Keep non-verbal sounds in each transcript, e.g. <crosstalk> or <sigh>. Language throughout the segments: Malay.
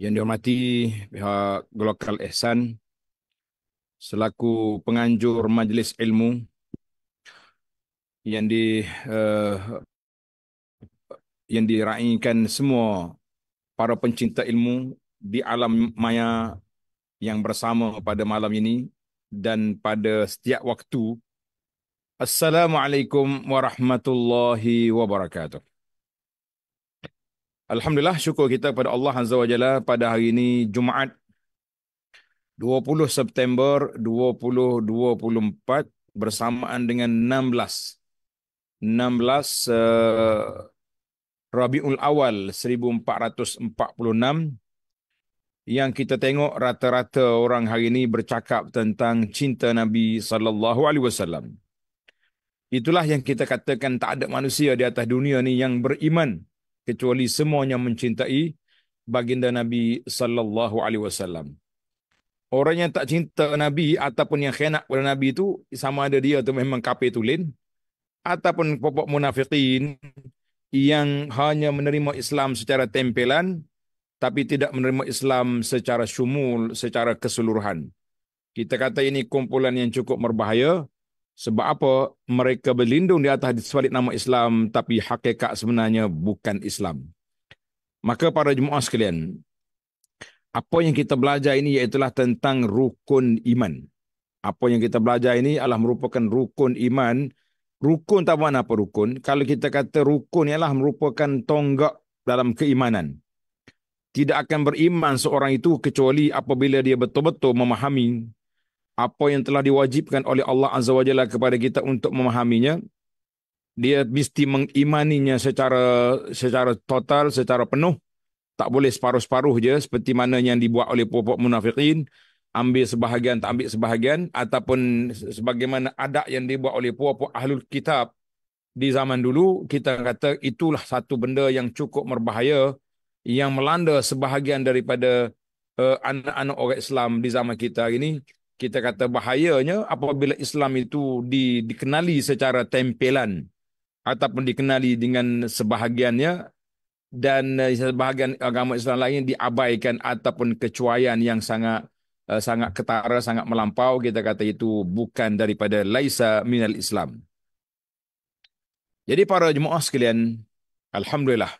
Yang dihormati pihak Global Ehsan selaku penganjur majlis ilmu yang di uh, yang diraikan semua para pencinta ilmu di alam maya yang bersama pada malam ini dan pada setiap waktu Assalamualaikum warahmatullahi wabarakatuh. Alhamdulillah syukur kita kepada Allah Azza wa Jalla pada hari ini Jumaat 20 September 2024 bersamaan dengan 16 16 uh, Rabiul Awal 1446 yang kita tengok rata-rata orang hari ini bercakap tentang cinta Nabi sallallahu alaihi wasallam. Itulah yang kita katakan tak ada manusia di atas dunia ni yang beriman kecuali semuanya mencintai baginda Nabi sallallahu alaihi wasallam. Orang yang tak cinta Nabi ataupun yang khianat kepada Nabi itu sama ada dia tu memang kafir tulen ataupun popok munafikin yang hanya menerima Islam secara tempelan tapi tidak menerima Islam secara syumul, secara keseluruhan. Kita kata ini kumpulan yang cukup berbahaya. Sebab apa mereka berlindung di atas sebalik nama Islam tapi hakikat sebenarnya bukan Islam. Maka para jemaah sekalian, apa yang kita belajar ini ialah tentang rukun iman. Apa yang kita belajar ini adalah merupakan rukun iman. Rukun tak mana apa rukun. Kalau kita kata rukun ialah merupakan tonggak dalam keimanan. Tidak akan beriman seorang itu kecuali apabila dia betul-betul memahami apa yang telah diwajibkan oleh Allah Azza wa Jalla kepada kita untuk memahaminya dia mesti mengimaninya secara secara total secara penuh tak boleh separuh-separuh je seperti mana yang dibuat oleh puak-puak munafikin ambil sebahagian tak ambil sebahagian ataupun sebagaimana adat yang dibuat oleh puak-puak ahlul kitab di zaman dulu kita kata itulah satu benda yang cukup berbahaya yang melanda sebahagian daripada uh, anak-anak orang Islam di zaman kita hari ini kita kata bahayanya apabila Islam itu di, dikenali secara tempelan ataupun dikenali dengan sebahagiannya dan eh, sebahagian agama Islam lain diabaikan ataupun kecuaian yang sangat eh, sangat ketara sangat melampau kita kata itu bukan daripada laisa minal Islam. Jadi para jemaah sekalian, alhamdulillah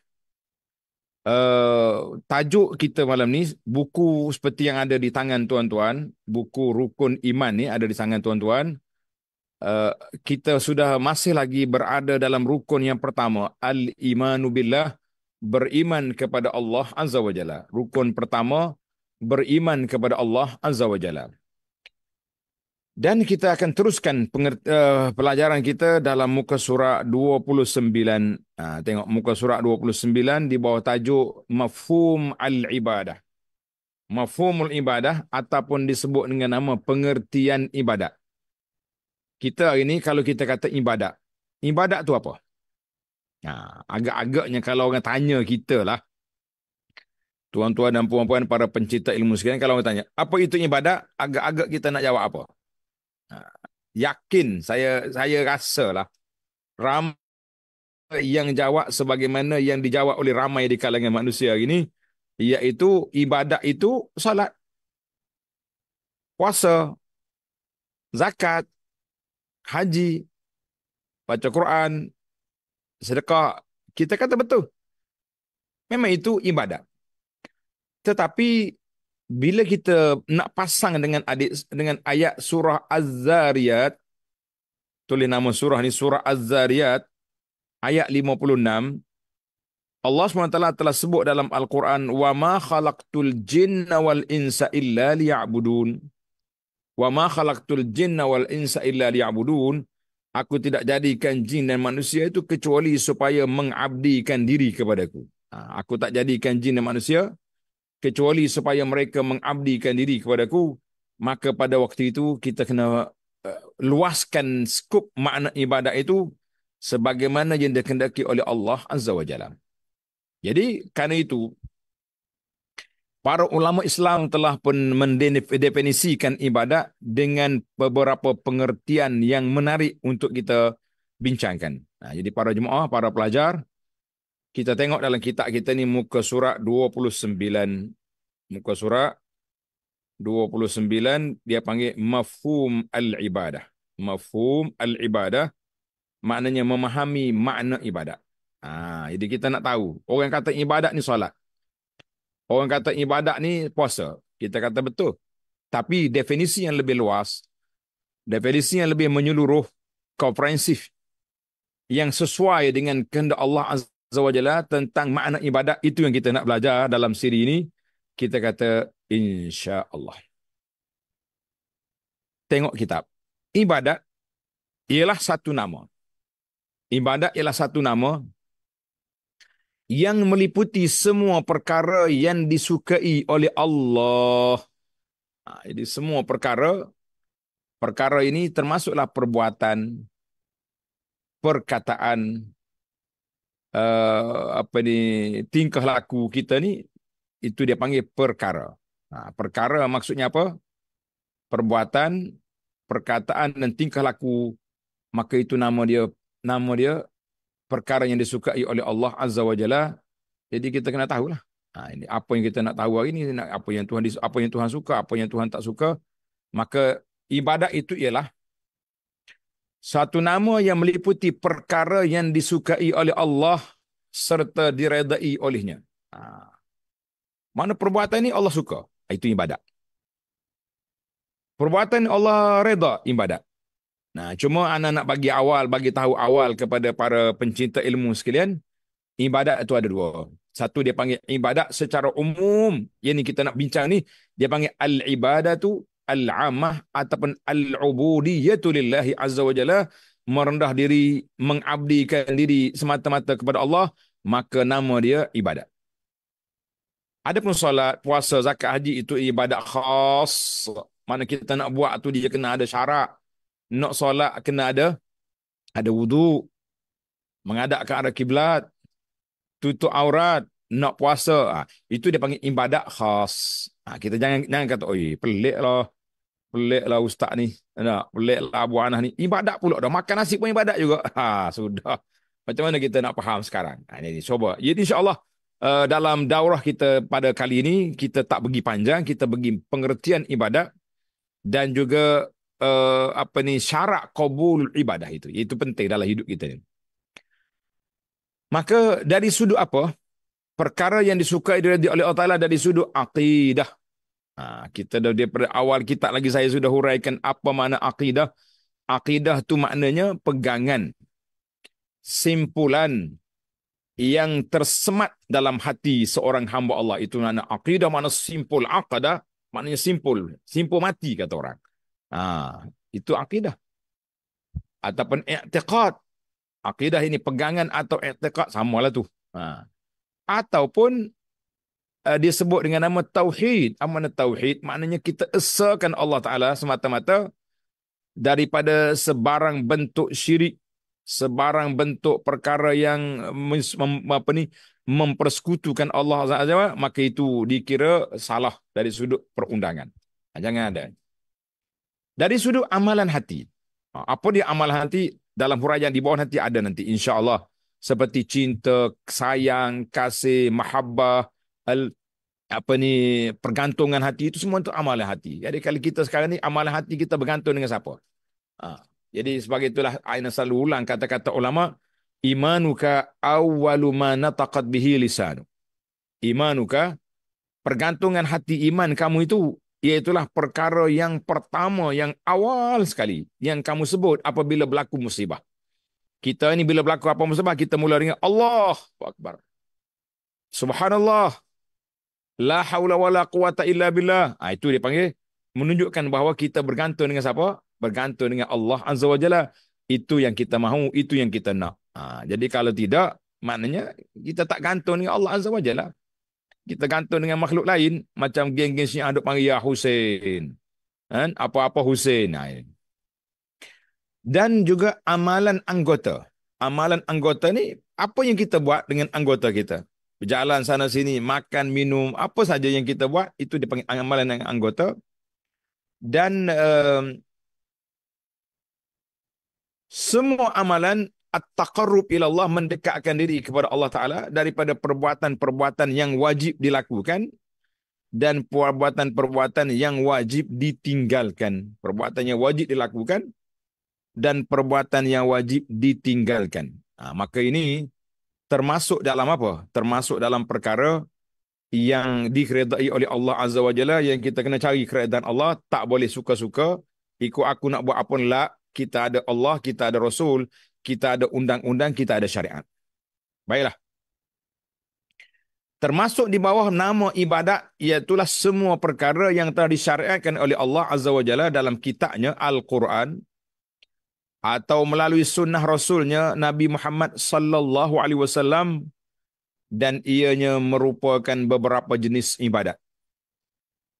Eh, tajuk kita malam ni buku seperti yang ada di tangan tuan-tuan, buku rukun iman ni ada di tangan tuan-tuan. Uh, kita sudah masih lagi berada dalam rukun yang pertama, al-imanu billah, beriman kepada Allah Azza wajalla Rukun pertama, beriman kepada Allah Azza wajalla. Jalla. Dan kita akan teruskan eh, pelajaran kita dalam muka surat 29. Ha, tengok muka surat 29 di bawah tajuk ma'fum Al-Ibadah. Mafhumul Ibadah ataupun disebut dengan nama pengertian ibadat. Kita hari ini kalau kita kata ibadat, ibadat tu apa? Ha, agak-agaknya kalau orang tanya kita lah. Tuan-tuan dan puan-puan para pencipta ilmu sekalian kalau orang tanya, apa itu ibadat? Agak-agak kita nak jawab apa? yakin saya saya rasalah ramai yang jawab sebagaimana yang dijawab oleh ramai di kalangan manusia hari ini iaitu ibadat itu solat puasa zakat haji baca Quran sedekah kita kata betul memang itu ibadat tetapi bila kita nak pasang dengan adik dengan ayat surah Az-Zariyat tulis nama surah ni surah Az-Zariyat ayat 56 Allah SWT telah sebut dalam Al-Quran wa ma khalaqtul jinna wal insa illa liya'budun wa ma khalaqtul jinna wal insa illa liya'budun aku tidak jadikan jin dan manusia itu kecuali supaya mengabdikan diri kepadaku ha, aku tak jadikan jin dan manusia kecuali supaya mereka mengabdikan diri kepada kepadaku maka pada waktu itu kita kena uh, luaskan skop makna ibadat itu sebagaimana yang dikehendaki oleh Allah Azza wa Jalla. Jadi kerana itu para ulama Islam telah pun mendefinisikan ibadat dengan beberapa pengertian yang menarik untuk kita bincangkan. Nah, jadi para jemaah, para pelajar, kita tengok dalam kitab kita ni muka surat 29 muka surat 29 dia panggil mafhum al-ibadah mafhum al-ibadah maknanya memahami makna ibadat ha, jadi kita nak tahu orang kata ibadat ni solat orang kata ibadat ni puasa kita kata betul tapi definisi yang lebih luas definisi yang lebih menyeluruh komprehensif yang sesuai dengan kehendak Allah azza Azza tentang makna ibadat itu yang kita nak belajar dalam siri ini kita kata insya-Allah. Tengok kitab. Ibadat ialah satu nama. Ibadat ialah satu nama yang meliputi semua perkara yang disukai oleh Allah. Ha, jadi semua perkara perkara ini termasuklah perbuatan, perkataan, uh, apa ni tingkah laku kita ni itu dia panggil perkara. Nah, ha, perkara maksudnya apa? Perbuatan, perkataan dan tingkah laku maka itu nama dia nama dia perkara yang disukai oleh Allah Azza wa Jalla. Jadi kita kena tahulah. Ha, ini apa yang kita nak tahu hari ini, apa yang Tuhan apa yang Tuhan suka, apa yang Tuhan tak suka, maka ibadat itu ialah satu nama yang meliputi perkara yang disukai oleh Allah serta diredai olehnya. Ha. Mana perbuatan ini Allah suka. Ha, itu ibadat. Perbuatan Allah reda ibadat. Nah, cuma anak nak bagi awal, bagi tahu awal kepada para pencinta ilmu sekalian, ibadat itu ada dua. Satu dia panggil ibadat secara umum, yang ni kita nak bincang ni, dia panggil al-ibadatu al-amah ataupun al-ubudiyatu lillahi azza wa jalla merendah diri mengabdikan diri semata-mata kepada Allah maka nama dia ibadat Ada pun solat, puasa, zakat, haji itu ibadat khas. Mana kita nak buat tu dia kena ada syarat. Nak solat kena ada ada wudu. Mengadap ke arah kiblat. Tutup aurat, nak puasa. Ha, itu dia panggil ibadat khas. Ha, kita jangan jangan kata oi peliklah pelik lah ustaz ni. Nak, pelik lah Abu Anah ni. Ibadat pula dah. Makan nasi pun ibadat juga. <laughs> Ha, sudah. Macam mana kita nak faham sekarang? Ha, ini, cuba. Jadi insyaAllah uh, dalam daurah kita pada kali ini, kita tak pergi panjang. Kita pergi pengertian ibadat dan juga uh, apa ni syarat kabul ibadah itu. Itu penting dalam hidup kita ni. Maka dari sudut apa? Perkara yang disukai oleh Allah Ta'ala dari sudut aqidah. Ha, kita dah daripada awal kita lagi saya sudah huraikan apa makna akidah. Akidah tu maknanya pegangan. Simpulan yang tersemat dalam hati seorang hamba Allah itu makna akidah makna simpul akadah, maknanya simpul simpul mati kata orang ha, itu akidah ataupun i'tiqad akidah ini pegangan atau i'tiqad samalah tu ha. ataupun uh, dia sebut dengan nama tauhid amanah tauhid maknanya kita esakan Allah taala semata-mata daripada sebarang bentuk syirik sebarang bentuk perkara yang mis, mem, apa ni mempersekutukan Allah azza Wajalla maka itu dikira salah dari sudut perundangan ha, jangan ada dari sudut amalan hati ha, apa dia amalan hati dalam huraian di bawah nanti ada nanti insyaallah seperti cinta, sayang, kasih, mahabbah, al, apa ni pergantungan hati itu semua untuk amalan hati. Jadi kalau kita sekarang ni amalan hati kita bergantung dengan siapa? Ha. Jadi sebagai itulah Aina selalu ulang kata-kata ulama imanuka awwalu ma nataqat bihi lisanu. Imanuka pergantungan hati iman kamu itu iaitulah perkara yang pertama yang awal sekali yang kamu sebut apabila berlaku musibah. Kita ni bila berlaku apa musibah kita mula dengan Allah Akbar. Subhanallah, La haula wala quwata illa billah. Ha, itu dia panggil. Menunjukkan bahawa kita bergantung dengan siapa? Bergantung dengan Allah Azza wa Jalla. Itu yang kita mahu. Itu yang kita nak. Ha, jadi kalau tidak, maknanya kita tak gantung dengan Allah Azza wa Jalla. Kita gantung dengan makhluk lain. Macam geng-geng yang ada panggil Ya Hussein. Kan? apa-apa Hussein. Ha, ya. dan juga amalan anggota. Amalan anggota ni apa yang kita buat dengan anggota kita? berjalan sana sini, makan, minum, apa saja yang kita buat, itu dipanggil amalan yang anggota. Dan um, semua amalan at-taqarrub ila Allah mendekatkan diri kepada Allah Taala daripada perbuatan-perbuatan yang wajib dilakukan dan perbuatan-perbuatan yang wajib ditinggalkan. Perbuatan yang wajib dilakukan dan perbuatan yang wajib ditinggalkan. Ha, maka ini termasuk dalam apa? Termasuk dalam perkara yang dikredai oleh Allah Azza wa Jalla yang kita kena cari keredaan Allah, tak boleh suka-suka ikut aku nak buat apa lah. Kita ada Allah, kita ada Rasul, kita ada undang-undang, kita ada syariat. Baiklah. Termasuk di bawah nama ibadat, iaitulah semua perkara yang telah disyariatkan oleh Allah Azza wa Jalla dalam kitabnya Al-Quran, atau melalui sunnah rasulnya Nabi Muhammad sallallahu alaihi wasallam dan ianya merupakan beberapa jenis ibadat.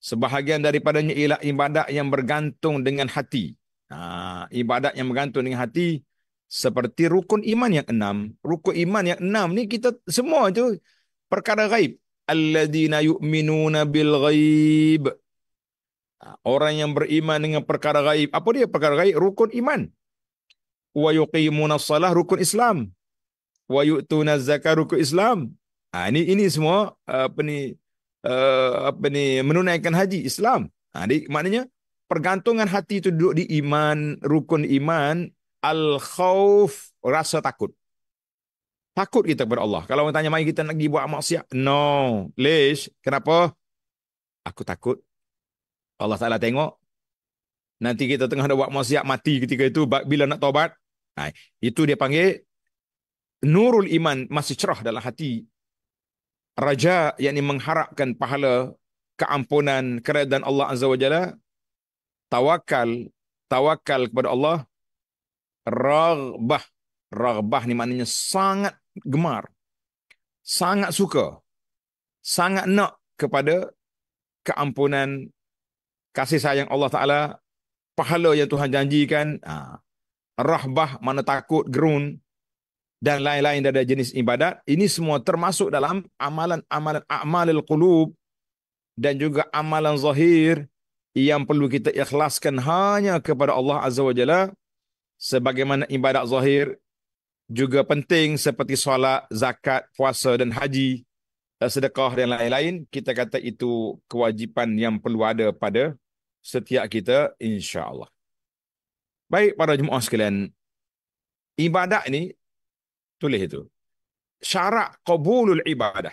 Sebahagian daripadanya ialah ibadat yang bergantung dengan hati. Ha, ibadat yang bergantung dengan hati seperti rukun iman yang enam. Rukun iman yang enam ni kita semua tu perkara gaib. Alladina yu'minuna bil gaib. Ha, orang yang beriman dengan perkara gaib. Apa dia perkara gaib? Rukun iman wa yuqimuna salah rukun Islam wa yu'tuna zakat rukun Islam ha, ini ini semua apa ni eh, apa ni menunaikan haji Islam ha, jadi maknanya pergantungan hati itu duduk di iman rukun iman al khauf rasa takut takut kita kepada Allah kalau orang tanya mari kita nak pergi buat maksiat no leish kenapa aku takut Allah Taala tengok Nanti kita tengah nak buat maksiat mati ketika itu. Bila nak taubat, Ha, itu dia panggil nurul iman masih cerah dalam hati. Raja yang ini mengharapkan pahala keampunan keredan Allah Azza wa Jalla. Tawakal, tawakal kepada Allah. Ragbah. Ragbah ni maknanya sangat gemar. Sangat suka. Sangat nak kepada keampunan kasih sayang Allah Ta'ala. Pahala yang Tuhan janjikan. Ha rahbah mana takut gerun dan lain-lain ada jenis ibadat ini semua termasuk dalam amalan-amalan amalil qulub dan juga amalan zahir yang perlu kita ikhlaskan hanya kepada Allah Azza wa Jalla sebagaimana ibadat zahir juga penting seperti solat, zakat, puasa dan haji, eh, sedekah dan lain-lain, kita kata itu kewajipan yang perlu ada pada setiap kita insya-Allah. Baik para jemaah sekalian, ibadat ni tulis itu. Syarat qabulul ibadah.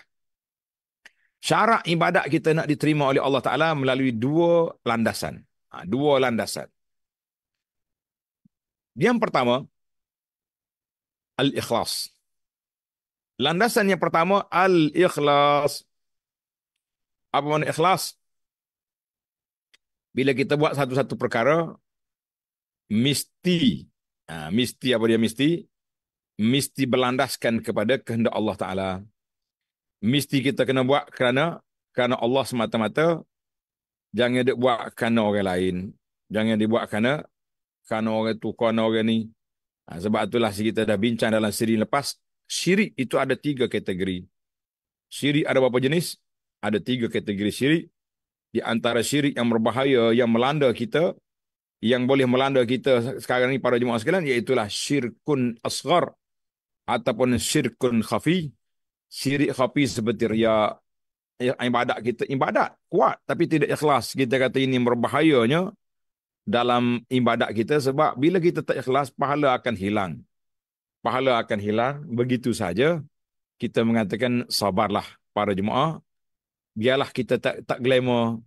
Syarat ibadat kita nak diterima oleh Allah Taala melalui dua landasan. Ha, dua landasan. Yang pertama al-ikhlas. Landasan yang pertama al-ikhlas. Apa makna ikhlas? Bila kita buat satu-satu perkara, mesti ha, ah, mesti apa dia mesti mesti berlandaskan kepada kehendak Allah Taala mesti kita kena buat kerana kerana Allah semata-mata jangan dia buat kerana orang lain jangan dibuat kerana kerana orang itu, kerana orang ni ha, sebab itulah kita dah bincang dalam siri lepas Siri itu ada tiga kategori Siri ada berapa jenis ada tiga kategori Siri. di antara Siri yang berbahaya yang melanda kita yang boleh melanda kita sekarang ni para jemaah sekalian iaitu syirkun asgar ataupun syirkun khafi syirik khafi seperti ria ya, ibadat kita ibadat kuat tapi tidak ikhlas kita kata ini berbahayanya dalam ibadat kita sebab bila kita tak ikhlas pahala akan hilang pahala akan hilang begitu saja kita mengatakan sabarlah para jemaah biarlah kita tak tak glamour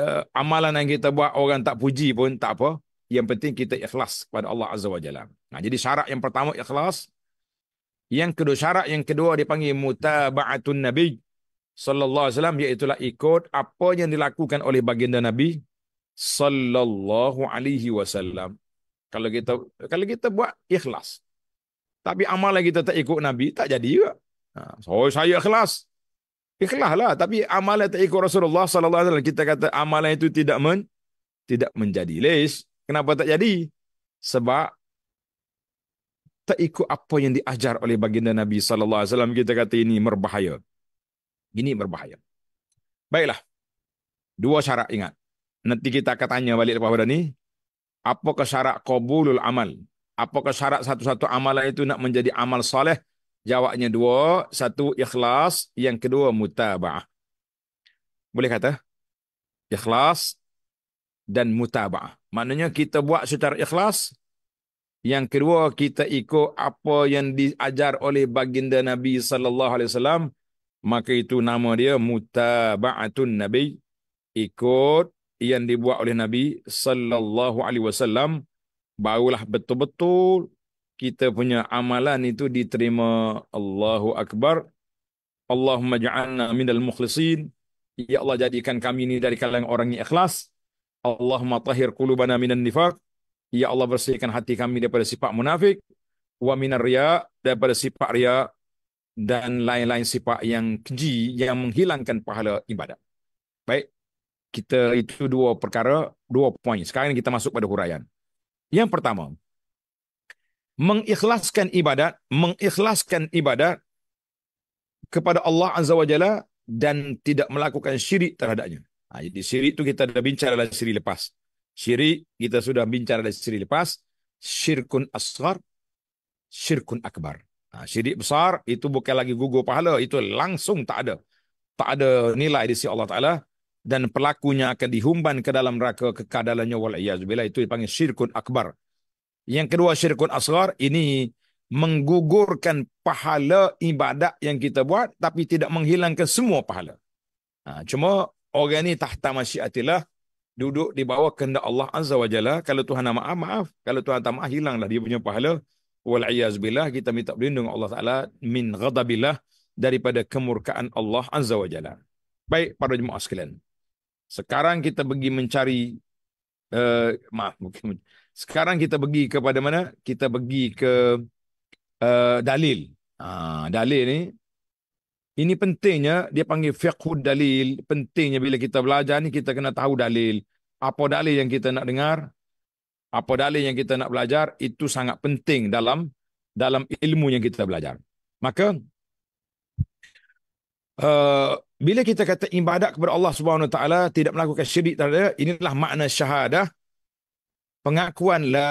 uh, amalan yang kita buat orang tak puji pun tak apa. Yang penting kita ikhlas kepada Allah Azza wa Jalla. Nah, ha, jadi syarat yang pertama ikhlas. Yang kedua syarat yang kedua dipanggil mutaba'atun nabi sallallahu alaihi wasallam iaitu lah ikut apa yang dilakukan oleh baginda nabi sallallahu alaihi wasallam. Kalau kita kalau kita buat ikhlas. Tapi amalan kita tak ikut nabi tak jadi juga. Ha, so saya ikhlas ikhlas lah tapi amalan tak ikut Rasulullah sallallahu alaihi wasallam kita kata amalan itu tidak men tidak menjadi leis. kenapa tak jadi sebab tak ikut apa yang diajar oleh baginda Nabi sallallahu alaihi wasallam kita kata ini berbahaya ini berbahaya baiklah dua syarat ingat nanti kita akan tanya balik lepas pada ni apakah syarat qabulul amal apakah syarat satu-satu amalan itu nak menjadi amal soleh Jawabnya dua, satu ikhlas, yang kedua mutabah. Boleh kata? Ikhlas dan mutabah. Maknanya kita buat secara ikhlas, yang kedua kita ikut apa yang diajar oleh baginda Nabi sallallahu alaihi wasallam, maka itu nama dia mutabatun nabi, ikut yang dibuat oleh Nabi sallallahu alaihi wasallam barulah betul-betul kita punya amalan itu diterima Allahu Akbar. Allahumma ja'alna minal mukhlisin. Ya Allah jadikan kami ini dari kalangan orang yang ikhlas. Allahumma tahir qulubana minan nifaq. Ya Allah bersihkan hati kami daripada sifat munafik wa minar riya daripada sifat ria dan lain-lain sifat yang keji yang menghilangkan pahala ibadat. Baik. Kita itu dua perkara, dua poin. Sekarang kita masuk pada huraian. Yang pertama, mengikhlaskan ibadat, mengikhlaskan ibadat kepada Allah Azza wa Jalla dan tidak melakukan syirik terhadapnya. Ha, jadi syirik itu kita dah bincang dalam siri lepas. Syirik kita sudah bincang dalam siri lepas. Syirkun asgar, syirkun akbar. Ha, syirik besar itu bukan lagi gugur pahala. Itu langsung tak ada. Tak ada nilai di sisi Allah Ta'ala. Dan pelakunya akan dihumban ke dalam raka kekadalannya. Wala'iyazubillah. Itu dipanggil syirkun akbar. Yang kedua syirikun asgar ini menggugurkan pahala ibadat yang kita buat tapi tidak menghilangkan semua pahala. Ha, cuma orang ini tahta masyiatillah duduk di bawah kendak Allah Azza wa Jalla. Kalau Tuhan nak maaf, maaf. Kalau Tuhan tak maaf, hilanglah dia punya pahala. Wal'iyazubillah, kita minta berlindung Allah Ta'ala min ghadabilah daripada kemurkaan Allah Azza wa Jalla. Baik, para jemaah sekalian. Sekarang kita pergi mencari, uh, maaf, mungkin, sekarang kita pergi kepada mana? Kita pergi ke uh, dalil. Ha, dalil ni. Ini pentingnya dia panggil fiqhud dalil. Pentingnya bila kita belajar ni kita kena tahu dalil. Apa dalil yang kita nak dengar? Apa dalil yang kita nak belajar? Itu sangat penting dalam dalam ilmu yang kita belajar. Maka uh, bila kita kata ibadat kepada Allah Subhanahu Wa Taala tidak melakukan syirik terhadap inilah makna syahadah pengakuan la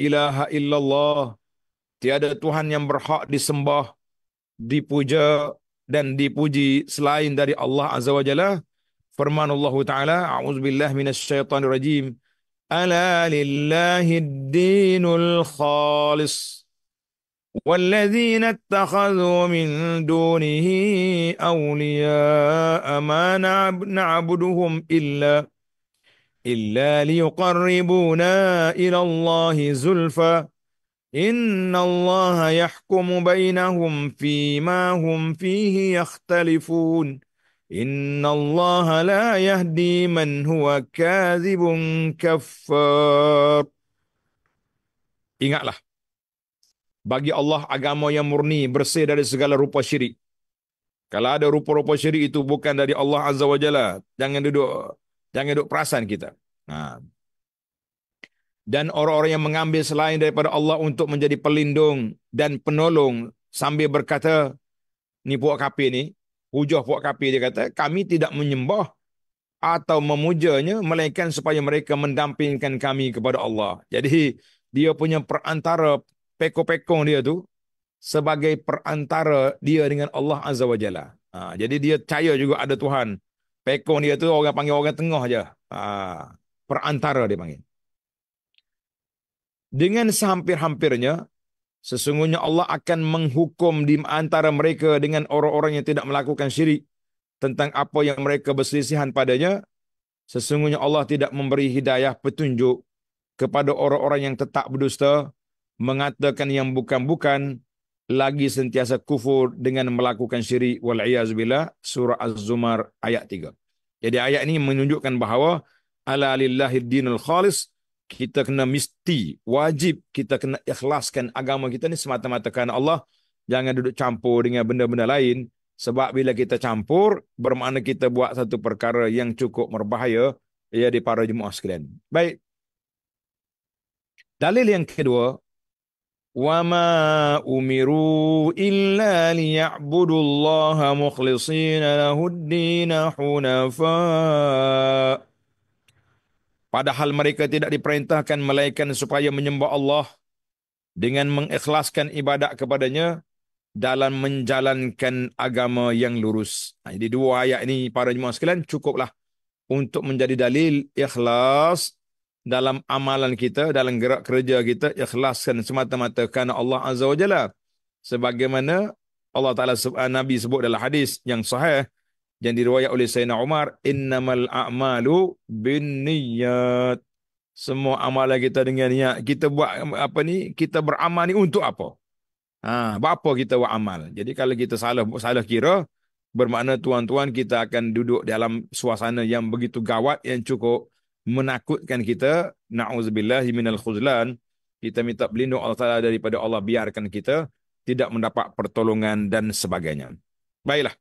ilaha illallah tiada tuhan yang berhak disembah dipuja dan dipuji selain dari Allah azza wajalla firman Allah taala auzubillahi minasyaitonirrajim ala lillahi dinul khalis والذين اتخذوا من دونه أولياء ما نعبدهم إلا إلا ليقربونا إلى الله زلفا إن yahkum يحكم fi فيما هم فيه يختلفون إن الله لا يهدي من هو كاذب كفار Ingatlah, bagi Allah agama yang murni bersih dari segala rupa syirik. Kalau ada rupa-rupa syirik itu bukan dari Allah Azza wajalla. jangan duduk Jangan duduk perasan kita. Ha. Dan orang-orang yang mengambil selain daripada Allah untuk menjadi pelindung dan penolong sambil berkata, ni puak kapi ni, hujah puak kapi dia kata, kami tidak menyembah atau memujanya melainkan supaya mereka mendampingkan kami kepada Allah. Jadi dia punya perantara peko-peko dia tu sebagai perantara dia dengan Allah Azza wa Jalla. Ha, jadi dia percaya juga ada Tuhan. Pekong dia tu orang panggil orang tengah je. Ha, perantara dia panggil. Dengan sehampir-hampirnya, sesungguhnya Allah akan menghukum di antara mereka dengan orang-orang yang tidak melakukan syirik tentang apa yang mereka berselisihan padanya. Sesungguhnya Allah tidak memberi hidayah petunjuk kepada orang-orang yang tetap berdusta, mengatakan yang bukan-bukan, lagi sentiasa kufur dengan melakukan syirik wal iazbillah surah az-zumar ayat 3 jadi ayat ini menunjukkan bahawa ala lillahi dinul khalis kita kena mesti wajib kita kena ikhlaskan agama kita ni semata-mata kerana Allah jangan duduk campur dengan benda-benda lain sebab bila kita campur bermakna kita buat satu perkara yang cukup berbahaya ya di para jemaah sekalian baik dalil yang kedua وَمَا أُمِرُوا إِلَّا لِيَعْبُدُوا اللَّهَ مُخْلِصِينَ لَهُ الدِّينَ حُنَفَاءَ Padahal mereka tidak diperintahkan malaikat supaya menyembah Allah dengan mengikhlaskan ibadat kepadanya dalam menjalankan agama yang lurus. Jadi dua ayat ini para jemaah sekalian cukuplah untuk menjadi dalil ikhlas dalam amalan kita, dalam gerak kerja kita, ikhlaskan semata-mata kerana Allah Azza wa Jalla. Sebagaimana Allah Ta'ala eh, Nabi sebut dalam hadis yang sahih, yang diriwayat oleh Sayyidina Umar, Innamal a'malu bin niyat. Semua amalan kita dengan niat. Kita buat apa ni, kita beramal ni untuk apa? Ha, buat apa kita buat amal? Jadi kalau kita salah salah kira, bermakna tuan-tuan kita akan duduk dalam suasana yang begitu gawat, yang cukup menakutkan kita naudzubillah minal khuzlan kita minta pelindung Allah Taala daripada Allah biarkan kita tidak mendapat pertolongan dan sebagainya. Baiklah.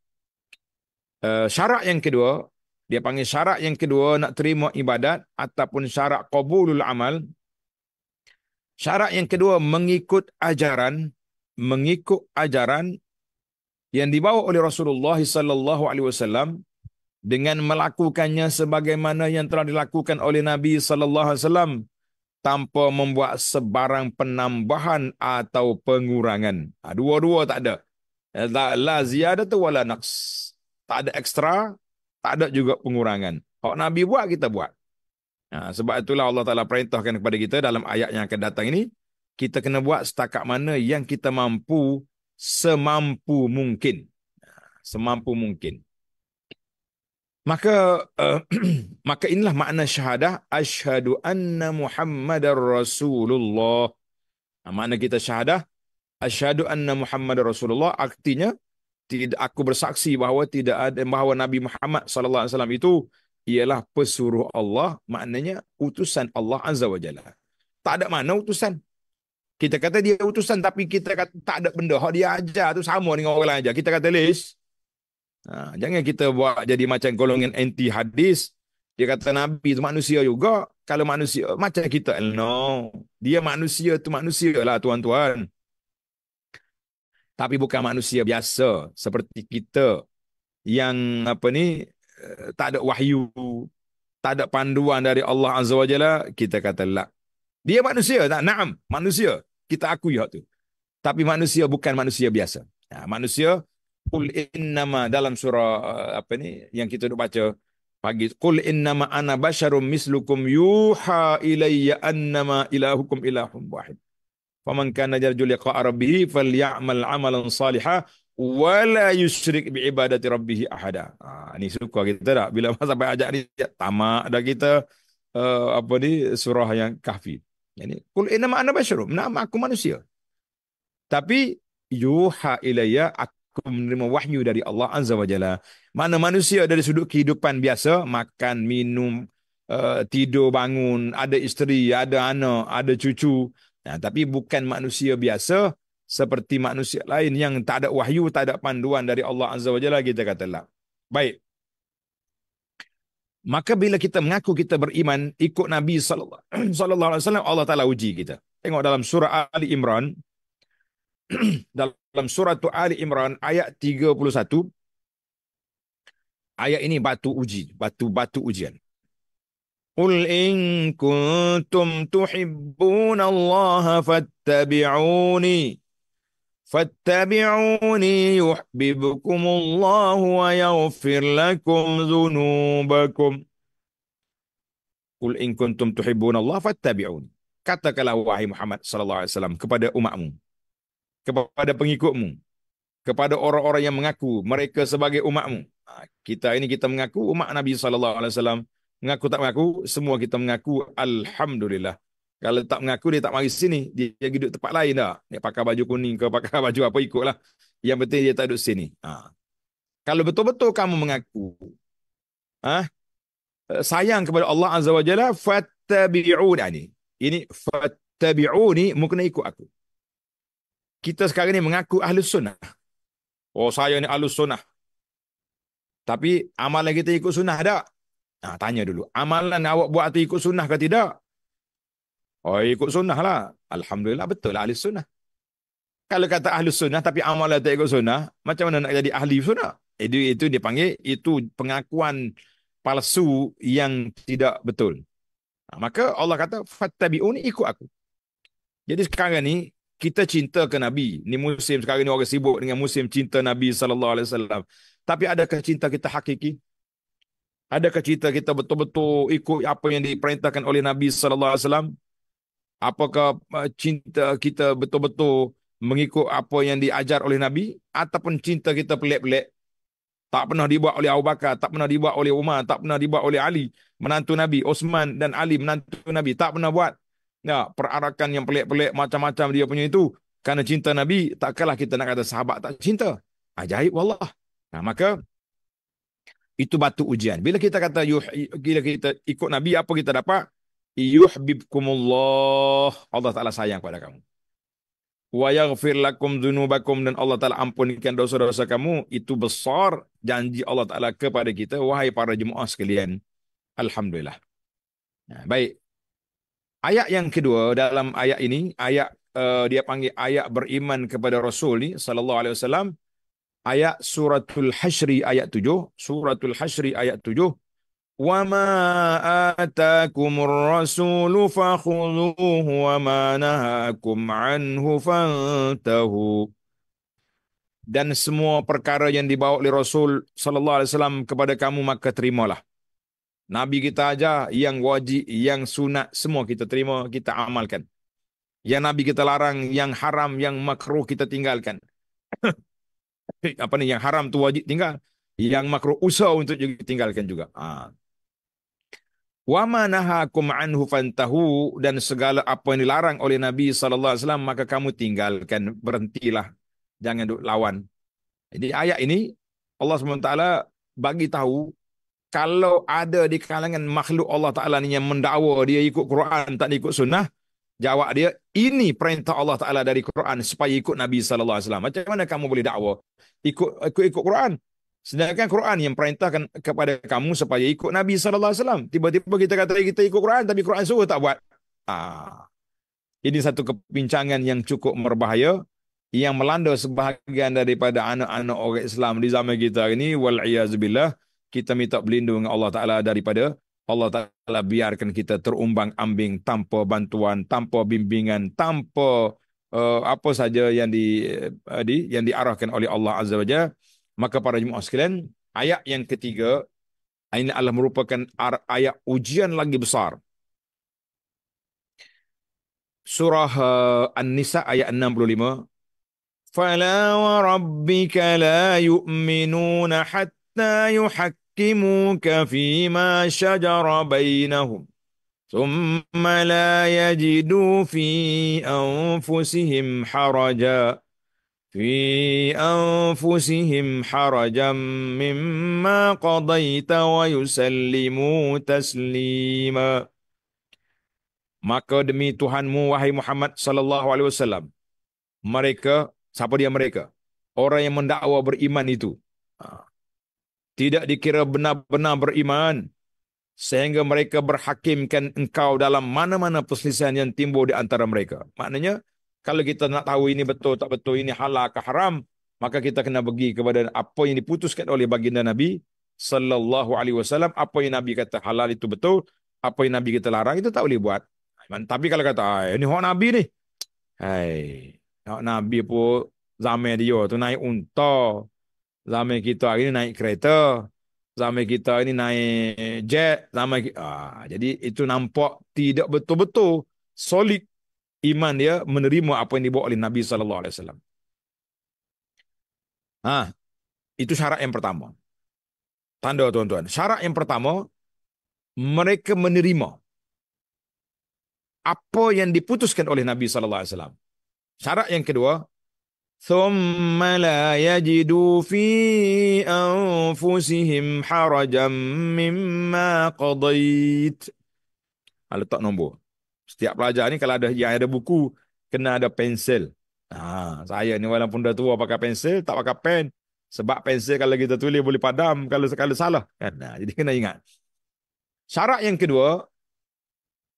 Eh, syarat yang kedua, dia panggil syarat yang kedua nak terima ibadat ataupun syarat qabulul amal. Syarat yang kedua mengikut ajaran, mengikut ajaran yang dibawa oleh Rasulullah sallallahu alaihi wasallam dengan melakukannya sebagaimana yang telah dilakukan oleh Nabi sallallahu alaihi wasallam tanpa membuat sebarang penambahan atau pengurangan. Ha, dua-dua tak ada. Eh, la, la ziyadatu wala naqs. Tak ada ekstra, tak ada juga pengurangan. Kalau Nabi buat, kita buat. Nah, ha, sebab itulah Allah Ta'ala perintahkan kepada kita dalam ayat yang akan datang ini. Kita kena buat setakat mana yang kita mampu semampu mungkin. Ha, semampu mungkin. Maka uh, <clears throat> maka inilah makna syahadah asyhadu anna Muhammadar Rasulullah. Nah, makna kita syahadah asyhadu anna Muhammadar Rasulullah artinya tidak aku bersaksi bahawa tidak ada bahawa Nabi Muhammad sallallahu alaihi wasallam itu ialah pesuruh Allah, maknanya utusan Allah azza wajalla. Tak ada mana utusan. Kita kata dia utusan tapi kita kata tak ada benda hak dia ajar tu sama dengan orang lain ajar. Kita kata list Ha, jangan kita buat jadi macam golongan anti hadis. Dia kata Nabi itu manusia juga. Kalau manusia macam kita. No. Dia manusia tu manusia lah tuan-tuan. Tapi bukan manusia biasa seperti kita yang apa ni eh, tak ada wahyu, tak ada panduan dari Allah Azza wa Jalla, kita kata lah. Dia manusia, tak? Naam, manusia. Kita akui waktu. tu. Tapi manusia bukan manusia biasa. Ha, manusia kul innama dalam surah uh, apa ni yang kita duk baca pagi kul innama ana basyarum mislukum yuha ilayya annama ilahukum ilahum wahid faman kana yarju liqa'a rabbih falyamal amalan salihah wala yusyrik bi ibadati rabbih ahada ah ni suka kita tak bila masa <laughs> bayar ajak ni tamak dah kita uh, apa ni surah yang kahfi Ini kul innama ana basyarum nama aku manusia tapi yuha ilayya aku menerima wahyu dari Allah Azza wa Jalla. Mana manusia dari sudut kehidupan biasa, makan, minum, uh, tidur, bangun, ada isteri, ada anak, ada cucu. Nah, tapi bukan manusia biasa seperti manusia lain yang tak ada wahyu, tak ada panduan dari Allah Azza wa Jalla, kita kata lah. Baik. Maka bila kita mengaku kita beriman ikut Nabi <clears throat> sallallahu alaihi wasallam Allah Taala uji kita. Tengok dalam surah Ali Imran <clears throat> dalam surah Ali Imran ayat 31 ayat ini batu uji batu batu ujian Qul in kuntum tuhibbun Allah fattabi'uni fattabi'uni yuhibbukum Allah wa yaghfir lakum dhunubakum Qul in kuntum tuhibbun Allah fattabi'uni Katakanlah wahai Muhammad sallallahu alaihi wasallam kepada umatmu kepada pengikutmu kepada orang-orang yang mengaku mereka sebagai umatmu ha, kita ini kita mengaku umat Nabi sallallahu alaihi wasallam mengaku tak mengaku semua kita mengaku alhamdulillah kalau tak mengaku dia tak mari sini dia, dia duduk tempat lain dah dia pakai baju kuning ke pakai <laughs> baju apa ikutlah yang penting dia tak duduk sini ha. kalau betul-betul kamu mengaku ha? sayang kepada Allah azza wajalla fattabi'un ini ini fattabi'uni mukna ikut aku kita sekarang ni mengaku ahlus sunnah. Oh saya ni ahlus sunnah. Tapi amalan kita ikut sunnah tak? Nah, ha, tanya dulu. Amalan awak buat tu ikut sunnah ke tidak? Oh ikut sunnah lah. Alhamdulillah betul lah ahlus sunnah. Kalau kata ahlus sunnah tapi amalan tak ikut sunnah, macam mana nak jadi ahli sunnah? Eh, itu, itu dipanggil itu pengakuan palsu yang tidak betul. Nah, ha, maka Allah kata, Fattabi'uni ikut aku. Jadi sekarang ni, kita cinta ke Nabi. Ni musim sekarang ni orang sibuk dengan musim cinta Nabi sallallahu alaihi wasallam. Tapi adakah cinta kita hakiki? Adakah cinta kita betul-betul ikut apa yang diperintahkan oleh Nabi sallallahu alaihi wasallam? Apakah eh, cinta kita betul-betul mengikut apa yang diajar oleh Nabi ataupun cinta kita pelik-pelik? Tak pernah dibuat oleh Abu Bakar, tak pernah dibuat oleh Umar, tak pernah dibuat oleh Ali, menantu Nabi, Osman dan Ali menantu Nabi, tak pernah buat ya, perarakan yang pelik-pelik macam-macam dia punya itu kerana cinta Nabi takkanlah kita nak kata sahabat tak cinta ajaib wallah nah, maka itu batu ujian bila kita kata yuh, bila kita ikut Nabi apa kita dapat yuhibbukumullah Allah Taala sayang kepada kamu wa yaghfir lakum dzunubakum dan Allah Taala ampunkan dosa-dosa kamu itu besar janji Allah Taala kepada kita wahai para jemaah sekalian alhamdulillah nah, baik Ayat yang kedua dalam ayat ini, ayat uh, dia panggil ayat beriman kepada Rasul ni sallallahu alaihi wasallam ayat suratul hasyri ayat tujuh. suratul hasyri ayat tujuh. wa ma atakumur rasul fakhudhuhu wa ma nahakum anhu fantahu dan semua perkara yang dibawa oleh Rasul sallallahu alaihi wasallam kepada kamu maka terimalah Nabi kita aja yang wajib, yang sunat semua kita terima, kita amalkan. Yang Nabi kita larang, yang haram, yang makruh kita tinggalkan. <laughs> Eh, apa ni? Yang haram tu wajib tinggal. Yang makruh usah untuk juga tinggalkan juga. Ha. Wama nahakum anhu fantahu dan segala apa yang dilarang oleh Nabi SAW, maka kamu tinggalkan, berhentilah. Jangan duk lawan. Jadi ayat ini, Allah SWT bagi tahu kalau ada di kalangan makhluk Allah Ta'ala ni yang mendakwa dia ikut Quran tak ikut sunnah, jawab dia, ini perintah Allah Ta'ala dari Quran supaya ikut Nabi SAW. Macam mana kamu boleh dakwa? Ikut, ikut, ikut Quran. Sedangkan Quran yang perintahkan kepada kamu supaya ikut Nabi SAW. Tiba-tiba kita kata kita ikut Quran tapi Quran suruh tak buat. Ah. Ini satu kepincangan yang cukup berbahaya yang melanda sebahagian daripada anak-anak orang Islam di zaman kita ini. Wal'iyazubillah kita minta berlindung Allah Ta'ala daripada Allah Ta'ala biarkan kita terumbang ambing tanpa bantuan, tanpa bimbingan, tanpa uh, apa saja yang di, uh, di yang diarahkan oleh Allah Azza wa Jalla. Maka para jemaah sekalian, ayat yang ketiga, ini Allah merupakan ayat ujian lagi besar. Surah eh, An-Nisa ayat 65. فلا وربك لا يؤمنون حتى يحك يحكموك فيما شجر بينهم ثم لا يجدوا في أنفسهم حرجا في أنفسهم حرجا مما قضيت ويسلموا تسليما Maka demi Tuhanmu wahai Muhammad sallallahu alaihi wasallam mereka siapa dia mereka orang yang mendakwa beriman itu ha tidak dikira benar-benar beriman sehingga mereka berhakimkan engkau dalam mana-mana perselisihan yang timbul di antara mereka. Maknanya, kalau kita nak tahu ini betul tak betul, ini halal ke haram, maka kita kena pergi kepada apa yang diputuskan oleh baginda Nabi sallallahu alaihi wasallam, apa yang Nabi kata halal itu betul, apa yang Nabi kita larang itu tak boleh buat. Tapi kalau kata, ini hak Nabi ni. Hai, hak Nabi pun zaman dia tu naik unta, Zaman kita hari ni naik kereta. Zaman kita hari ni naik jet. Zaman kita, ah, jadi itu nampak tidak betul-betul solid iman dia menerima apa yang dibawa oleh Nabi sallallahu alaihi wasallam. Ah, itu syarat yang pertama. Tanda tuan-tuan. Syarat yang pertama mereka menerima apa yang diputuskan oleh Nabi sallallahu alaihi wasallam. Syarat yang kedua, ثم لا يجدوا في أنفسهم حرجا مما قضيت Ada ha, tak nombor. Setiap pelajar ni kalau ada yang ada buku, kena ada pensel. Ha, saya ni walaupun dah tua pakai pensel, tak pakai pen. Sebab pensel kalau kita tulis boleh padam kalau sekali salah. Kan? Nah, ha, jadi kena ingat. Syarat yang kedua,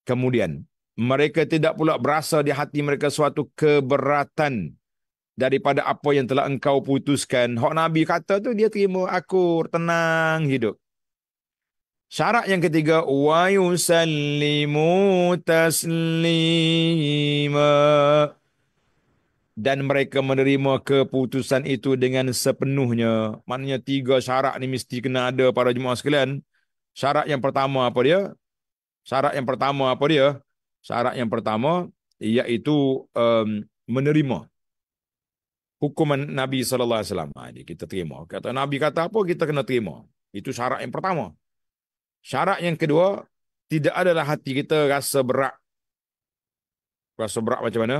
kemudian mereka tidak pula berasa di hati mereka suatu keberatan daripada apa yang telah engkau putuskan. Hak Nabi kata tu dia terima akur, tenang hidup. Syarat yang ketiga wa yusallimu taslima dan mereka menerima keputusan itu dengan sepenuhnya. Maknanya tiga syarat ni mesti kena ada pada jemaah sekalian. Syarat yang pertama apa dia? Syarat yang pertama apa dia? Syarat yang pertama iaitu um, menerima hukuman Nabi sallallahu alaihi wasallam. Jadi ah, kita terima. Kata Nabi kata apa kita kena terima. Itu syarat yang pertama. Syarat yang kedua, tidak adalah hati kita rasa berat. Rasa berat macam mana?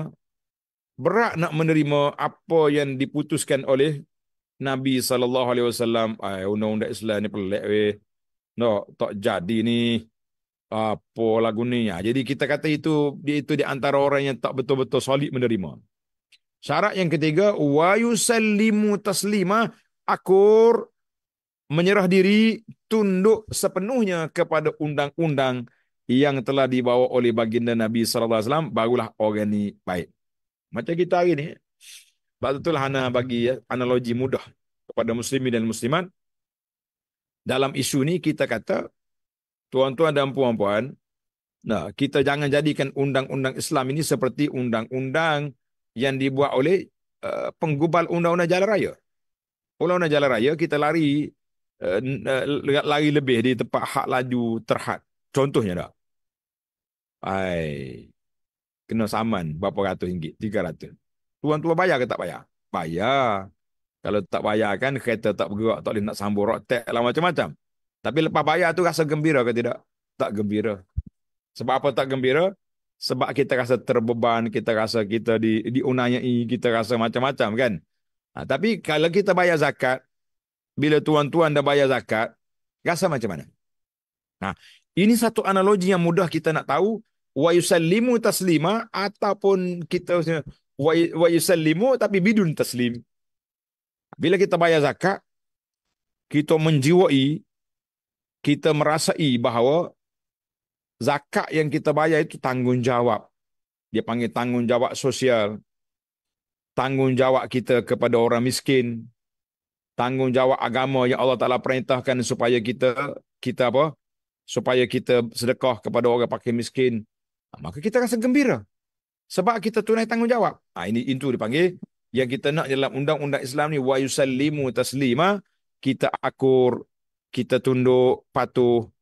Berat nak menerima apa yang diputuskan oleh Nabi sallallahu alaihi wasallam. Ai ah, undang-undang Islam ni pelik we. No, tak jadi ni. Apa lagu ni? Ah, jadi kita kata itu dia itu di antara orang yang tak betul-betul solid menerima. Syarat yang ketiga, wa yusallimu taslima akur menyerah diri tunduk sepenuhnya kepada undang-undang yang telah dibawa oleh baginda Nabi sallallahu alaihi wasallam barulah orang ni baik. Macam kita hari ni. Sebab itulah hana bagi ya, analogi mudah kepada muslimin dan muslimat. Dalam isu ni kita kata tuan-tuan dan puan-puan, nah kita jangan jadikan undang-undang Islam ini seperti undang-undang yang dibuat oleh uh, penggubal undang-undang jalan raya. Undang-undang jalan raya kita lari uh, uh, lari lebih di tempat hak laju terhad. Contohnya tak? Ai kena saman berapa ratus ringgit? 300. Tuan-tuan bayar ke tak bayar? Bayar. Kalau tak bayar kan kereta tak bergerak, tak boleh nak sambung rotek lah macam-macam. Tapi lepas bayar tu rasa gembira ke tidak? Tak gembira. Sebab apa tak gembira? sebab kita rasa terbeban, kita rasa kita di diunayai, kita rasa macam-macam kan. Ha, tapi kalau kita bayar zakat, bila tuan-tuan dah bayar zakat, rasa macam mana? Nah, ha, ini satu analogi yang mudah kita nak tahu wa yusallimu taslima ataupun kita wa yusallimu tapi bidun taslim. Bila kita bayar zakat, kita menjiwai kita merasai bahawa zakat yang kita bayar itu tanggungjawab. Dia panggil tanggungjawab sosial. Tanggungjawab kita kepada orang miskin. Tanggungjawab agama yang Allah Ta'ala perintahkan supaya kita kita apa? Supaya kita sedekah kepada orang pakai miskin. Ah, maka kita rasa gembira. Sebab kita tunai tanggungjawab. Ha, ini itu dipanggil. Yang kita nak dalam undang-undang Islam ni. Wa yusallimu taslima. Kita akur. Kita tunduk. Patuh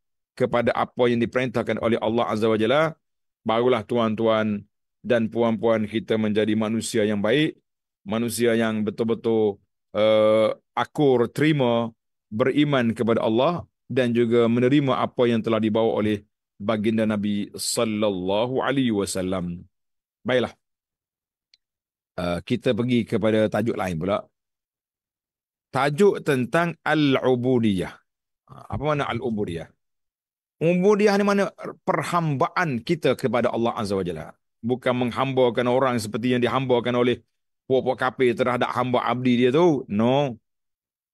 kepada apa yang diperintahkan oleh Allah Azza wa Jalla, barulah tuan-tuan dan puan-puan kita menjadi manusia yang baik, manusia yang betul-betul uh, akur, terima, beriman kepada Allah dan juga menerima apa yang telah dibawa oleh baginda Nabi sallallahu alaihi wasallam. Baiklah. Uh, kita pergi kepada tajuk lain pula. Tajuk tentang al-ubudiyah. Ha, apa makna al-ubudiyah? Kemudian mana perhambaan kita kepada Allah Azza wa Jalla. Bukan menghambakan orang seperti yang dihambakan oleh puak-puak kapir terhadap hamba abdi dia tu. No.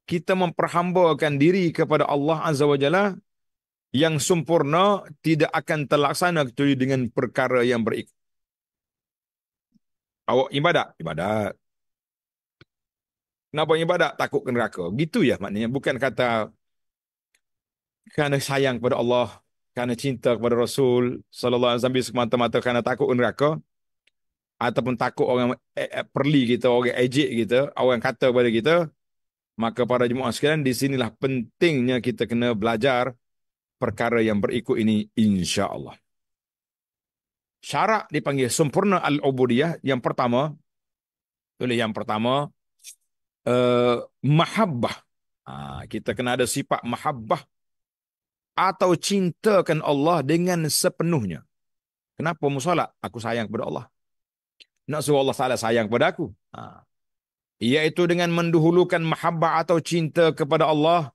Kita memperhambakan diri kepada Allah Azza wa Jalla yang sempurna tidak akan terlaksana kecuali dengan perkara yang berik. Awak ibadat? Ibadat. Kenapa ibadat? Takut ke neraka. Gitu ya maknanya. Bukan kata kerana sayang kepada Allah, kerana cinta kepada Rasul sallallahu alaihi wasallam semata-mata kerana takut neraka ataupun takut orang e, e, perli kita, orang ejek kita, orang kata kepada kita, maka para jemaah sekalian di sinilah pentingnya kita kena belajar perkara yang berikut ini insya-Allah. Syarat dipanggil sempurna al-ubudiyah yang pertama oleh yang pertama uh, mahabbah. Ha, kita kena ada sifat mahabbah atau cintakan Allah dengan sepenuhnya. Kenapa musolat? Aku sayang kepada Allah. Nak suruh Allah Ta'ala sayang kepada aku. Ha. Iaitu dengan menduhulukan mahabbah atau cinta kepada Allah,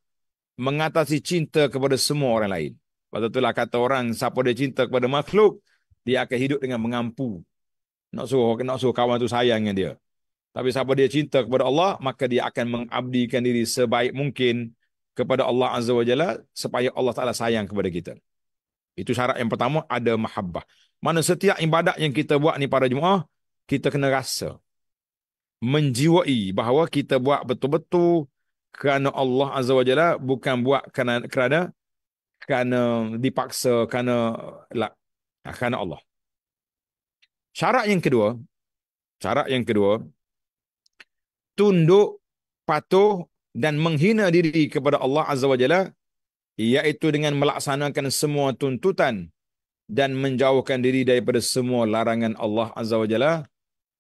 mengatasi cinta kepada semua orang lain. Sebab itulah kata orang, siapa dia cinta kepada makhluk, dia akan hidup dengan mengampu. Nak suruh, nak suruh kawan tu sayang dengan dia. Tapi siapa dia cinta kepada Allah, maka dia akan mengabdikan diri sebaik mungkin, kepada Allah Azza wa Jalla supaya Allah Ta'ala sayang kepada kita. Itu syarat yang pertama, ada mahabbah. Mana setiap ibadat yang kita buat ni pada Jumaat, kita kena rasa menjiwai bahawa kita buat betul-betul kerana Allah Azza wa Jalla bukan buat kerana, kerana kerana dipaksa kerana lah, kerana Allah. Syarat yang kedua, syarat yang kedua tunduk patuh dan menghina diri kepada Allah Azza wa Jalla iaitu dengan melaksanakan semua tuntutan dan menjauhkan diri daripada semua larangan Allah Azza wa Jalla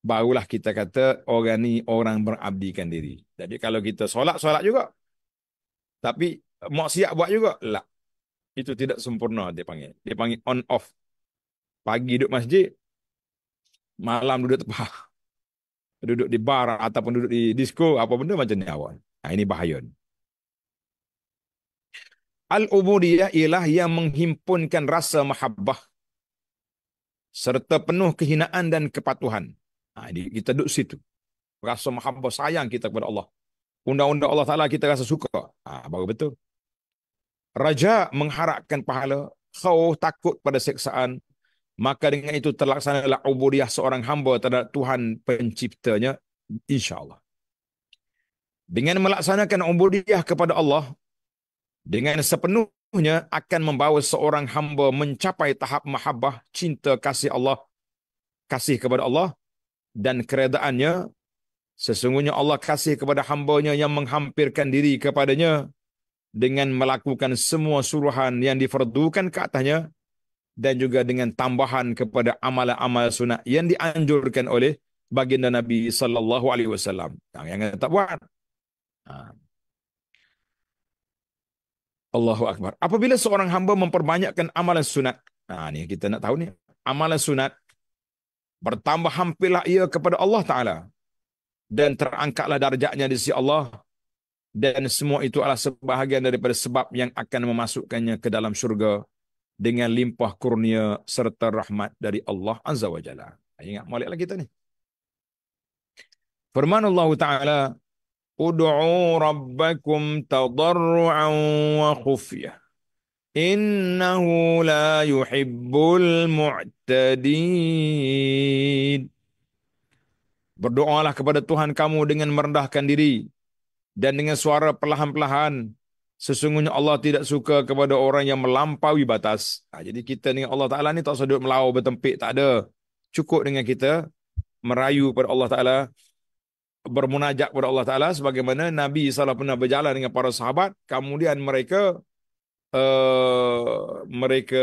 barulah kita kata orang ni orang berabdikan diri. Jadi kalau kita solat solat juga tapi maksiat buat juga lah. Itu tidak sempurna dia panggil. Dia panggil on off. Pagi duduk masjid, malam duduk tepah. <laughs> Duduk di bar ataupun duduk di disco apa benda macam ni awal. Ah, ini bahaya. Al-ubudiyah ialah yang menghimpunkan rasa mahabbah serta penuh kehinaan dan kepatuhan. Ha, kita duduk situ. Rasa mahabbah sayang kita kepada Allah. Undang-undang Allah Ta'ala kita rasa suka. Ha, ah, baru betul. Raja mengharapkan pahala. Khauh takut pada seksaan. Maka dengan itu terlaksanalah ubudiyah seorang hamba terhadap Tuhan penciptanya. InsyaAllah dengan melaksanakan ubudiah kepada Allah dengan sepenuhnya akan membawa seorang hamba mencapai tahap mahabbah cinta kasih Allah kasih kepada Allah dan keredaannya sesungguhnya Allah kasih kepada hambanya yang menghampirkan diri kepadanya dengan melakukan semua suruhan yang diperdukan ke atasnya dan juga dengan tambahan kepada amal-amal sunat yang dianjurkan oleh baginda Nabi sallallahu alaihi wasallam. Yang yang tak buat, Ah. Allahu Akbar. Apabila seorang hamba memperbanyakkan amalan sunat. Nah, ni kita nak tahu ni. Amalan sunat. Bertambah hampirlah ia kepada Allah Ta'ala. Dan terangkatlah darjahnya di sisi Allah. Dan semua itu adalah sebahagian daripada sebab yang akan memasukkannya ke dalam syurga. Dengan limpah kurnia serta rahmat dari Allah Azza wa Jalla. Ingat maliklah kita ni. Firman Allah Ta'ala ud'u rabbakum tadarru'an wa khufya innahu la yuhibbul mu'tadid Berdoalah kepada Tuhan kamu dengan merendahkan diri dan dengan suara perlahan-lahan sesungguhnya Allah tidak suka kepada orang yang melampaui batas nah, ha, jadi kita dengan Allah Taala ni tak usah duduk melau bertempik tak ada cukup dengan kita merayu kepada Allah Taala bermunajat kepada Allah Taala sebagaimana Nabi salah pernah berjalan dengan para sahabat kemudian mereka uh, mereka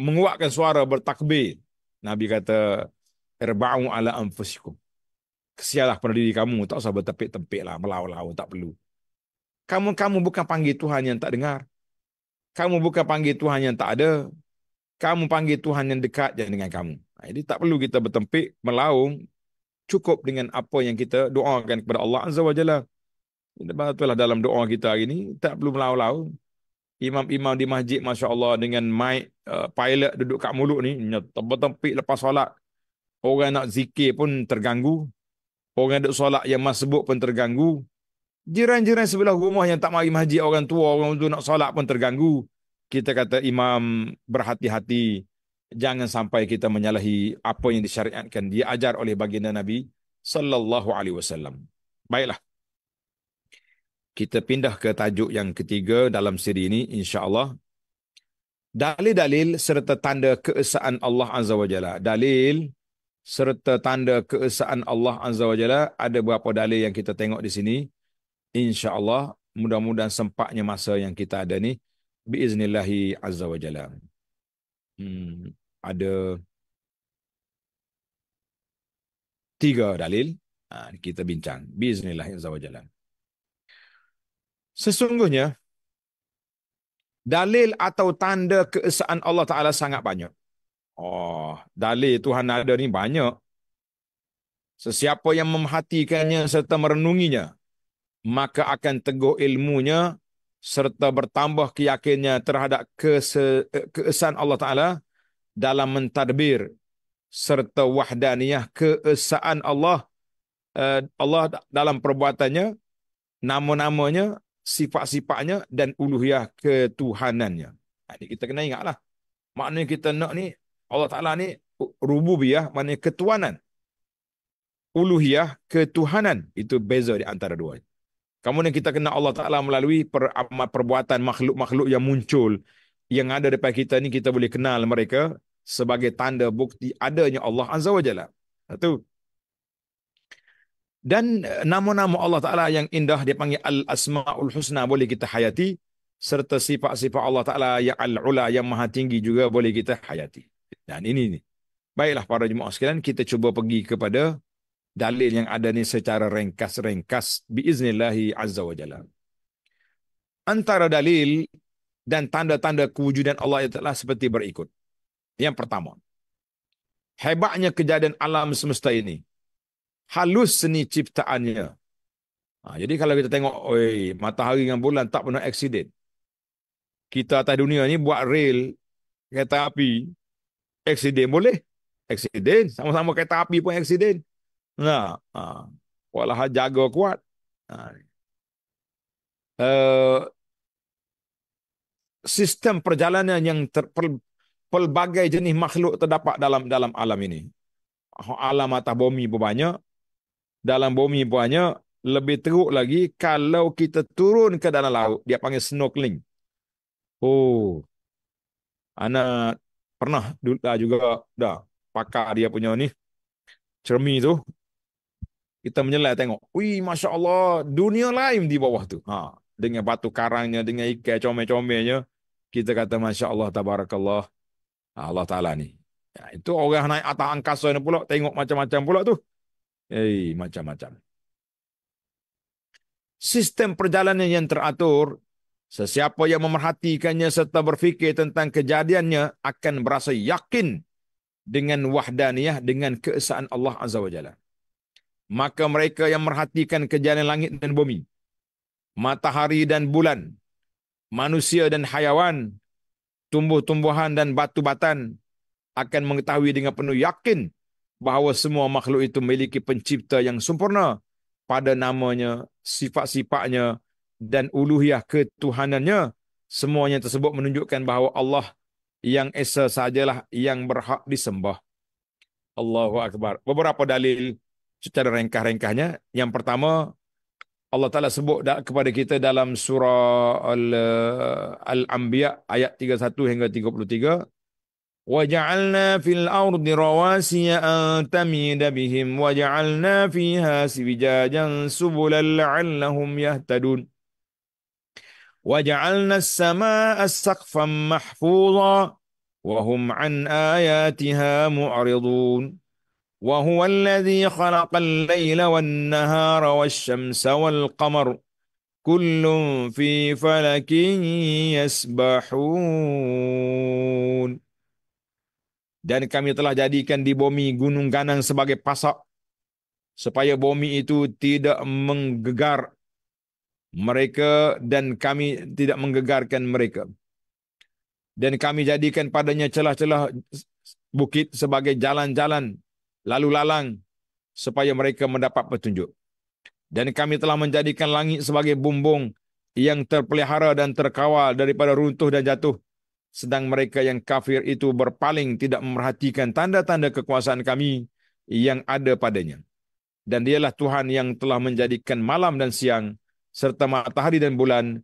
menguatkan suara bertakbir Nabi kata erba'u ala anfusikum kesialah pada diri kamu tak usah bertepik-tepik lah melau-lau tak perlu kamu kamu bukan panggil Tuhan yang tak dengar kamu bukan panggil Tuhan yang tak ada kamu panggil Tuhan yang dekat dengan kamu ha, jadi tak perlu kita bertempik, melaung, cukup dengan apa yang kita doakan kepada Allah Azza wa Jalla. Itulah dalam doa kita hari ini, tak perlu melau-lau. Imam-imam di masjid, Masya Allah, dengan mic uh, pilot duduk kat mulut ni, tempik-tempik lepas solat. Orang nak zikir pun terganggu. Orang duduk solat yang masbuk pun terganggu. Jiran-jiran sebelah rumah yang tak mari masjid, orang tua, orang tua nak solat pun terganggu. Kita kata imam berhati-hati jangan sampai kita menyalahi apa yang disyariatkan dia ajar oleh baginda Nabi sallallahu alaihi wasallam. Baiklah. Kita pindah ke tajuk yang ketiga dalam siri ini insya-Allah. Dalil-dalil serta tanda keesaan Allah Azza Wajalla. Dalil serta tanda keesaan Allah Azza Wajalla ada beberapa dalil yang kita tengok di sini. Insya-Allah mudah-mudahan sempatnya masa yang kita ada ni biiznillahi azza wa hmm, ada tiga dalil ha, kita bincang. Bismillahirrahmanirrahim. Sesungguhnya, dalil atau tanda keesaan Allah Ta'ala sangat banyak. Oh, dalil Tuhan ada ni banyak. Sesiapa yang memhatikannya serta merenunginya, maka akan teguh ilmunya serta bertambah keyakinannya terhadap kese, Allah Ta'ala dalam mentadbir serta wahdaniyah keesaan Allah eh, Allah dalam perbuatannya, nama-namanya, sifat-sifatnya dan uluhiyah ketuhanannya. Ha, ini kita kena ingatlah. Maknanya kita nak ni Allah Ta'ala ni rububiyah maknanya ketuhanan, Uluhiyah ketuhanan. Itu beza di antara dua ini. Kemudian kita kenal Allah Ta'ala melalui per, perbuatan makhluk-makhluk yang muncul. Yang ada depan kita ni kita boleh kenal mereka sebagai tanda bukti adanya Allah Azza wa Jalla. Satu. Dan eh, nama-nama Allah Ta'ala yang indah dia panggil Al-Asma'ul Husna boleh kita hayati. Serta sifat-sifat Allah Ta'ala yang Al-Ula yang maha tinggi juga boleh kita hayati. Dan ini ni. Baiklah para jemaah sekalian kita cuba pergi kepada dalil yang ada ni secara ringkas-ringkas biiznillahi azza wa jalla. Antara dalil dan tanda-tanda kewujudan Allah itu adalah seperti berikut. Yang pertama, hebatnya kejadian alam semesta ini. Halus seni ciptaannya. Ha, jadi kalau kita tengok, oi, matahari dengan bulan tak pernah accident. Kita atas dunia ni buat rail, kereta api, accident boleh. Accident, sama-sama kereta api pun accident. Nah, ha. Ah. walah jaga kuat. Ha. Uh, sistem perjalanan yang ter, per, pelbagai jenis makhluk terdapat dalam dalam alam ini. Alam atas bumi pun banyak. Dalam bumi pun banyak. Lebih teruk lagi kalau kita turun ke dalam laut. Dia panggil snorkeling. Oh. Anak pernah dah juga dah pakar dia punya ni. Cermi tu kita menyelak tengok. Wih, Masya Allah, dunia lain di bawah tu. Ha, dengan batu karangnya, dengan ikan comel-comelnya. Kita kata, Masya Allah, Tabarakallah. Ha, Allah Ta'ala ni. Ya, itu orang naik atas angkasa ni pula. Tengok macam-macam pula tu. Eh, macam-macam. Sistem perjalanan yang teratur, sesiapa yang memerhatikannya serta berfikir tentang kejadiannya akan berasa yakin dengan wahdaniyah, dengan keesaan Allah Azza wa Jalla maka mereka yang merhatikan kejadian langit dan bumi, matahari dan bulan, manusia dan hayawan, tumbuh-tumbuhan dan batu-batan akan mengetahui dengan penuh yakin bahawa semua makhluk itu memiliki pencipta yang sempurna pada namanya, sifat-sifatnya dan uluhiyah ketuhanannya. Semuanya tersebut menunjukkan bahawa Allah yang esa sajalah yang berhak disembah. Allahu Akbar. Beberapa dalil secara ringkah-ringkahnya. Yang pertama, Allah Ta'ala sebut kepada kita dalam surah Al- Al-Anbiya ayat 31 hingga 33. وَجَعَلْنَا فِي الْأَرْضِ رَوَاسِيَ أَن تَمِيدَ بِهِمْ وَجَعَلْنَا فِيهَا سِوِجَاجًا سُبُلًا لَعَلَّهُمْ يَهْتَدُونَ وَجَعَلْنَا السَّمَاءَ سَقْفًا مَحْفُوظًا وَهُمْ عَنْ آيَاتِهَا مُعْرِضُونَ وهو الذي خلق الليل والنهار والشمس والقمر كل في فلك يسبحون dan kami telah jadikan di bumi gunung ganang sebagai pasak supaya bumi itu tidak menggegar mereka dan kami tidak menggegarkan mereka dan kami jadikan padanya celah-celah bukit sebagai jalan-jalan lalu lalang supaya mereka mendapat petunjuk. Dan kami telah menjadikan langit sebagai bumbung yang terpelihara dan terkawal daripada runtuh dan jatuh. Sedang mereka yang kafir itu berpaling tidak memerhatikan tanda-tanda kekuasaan kami yang ada padanya. Dan dialah Tuhan yang telah menjadikan malam dan siang serta matahari dan bulan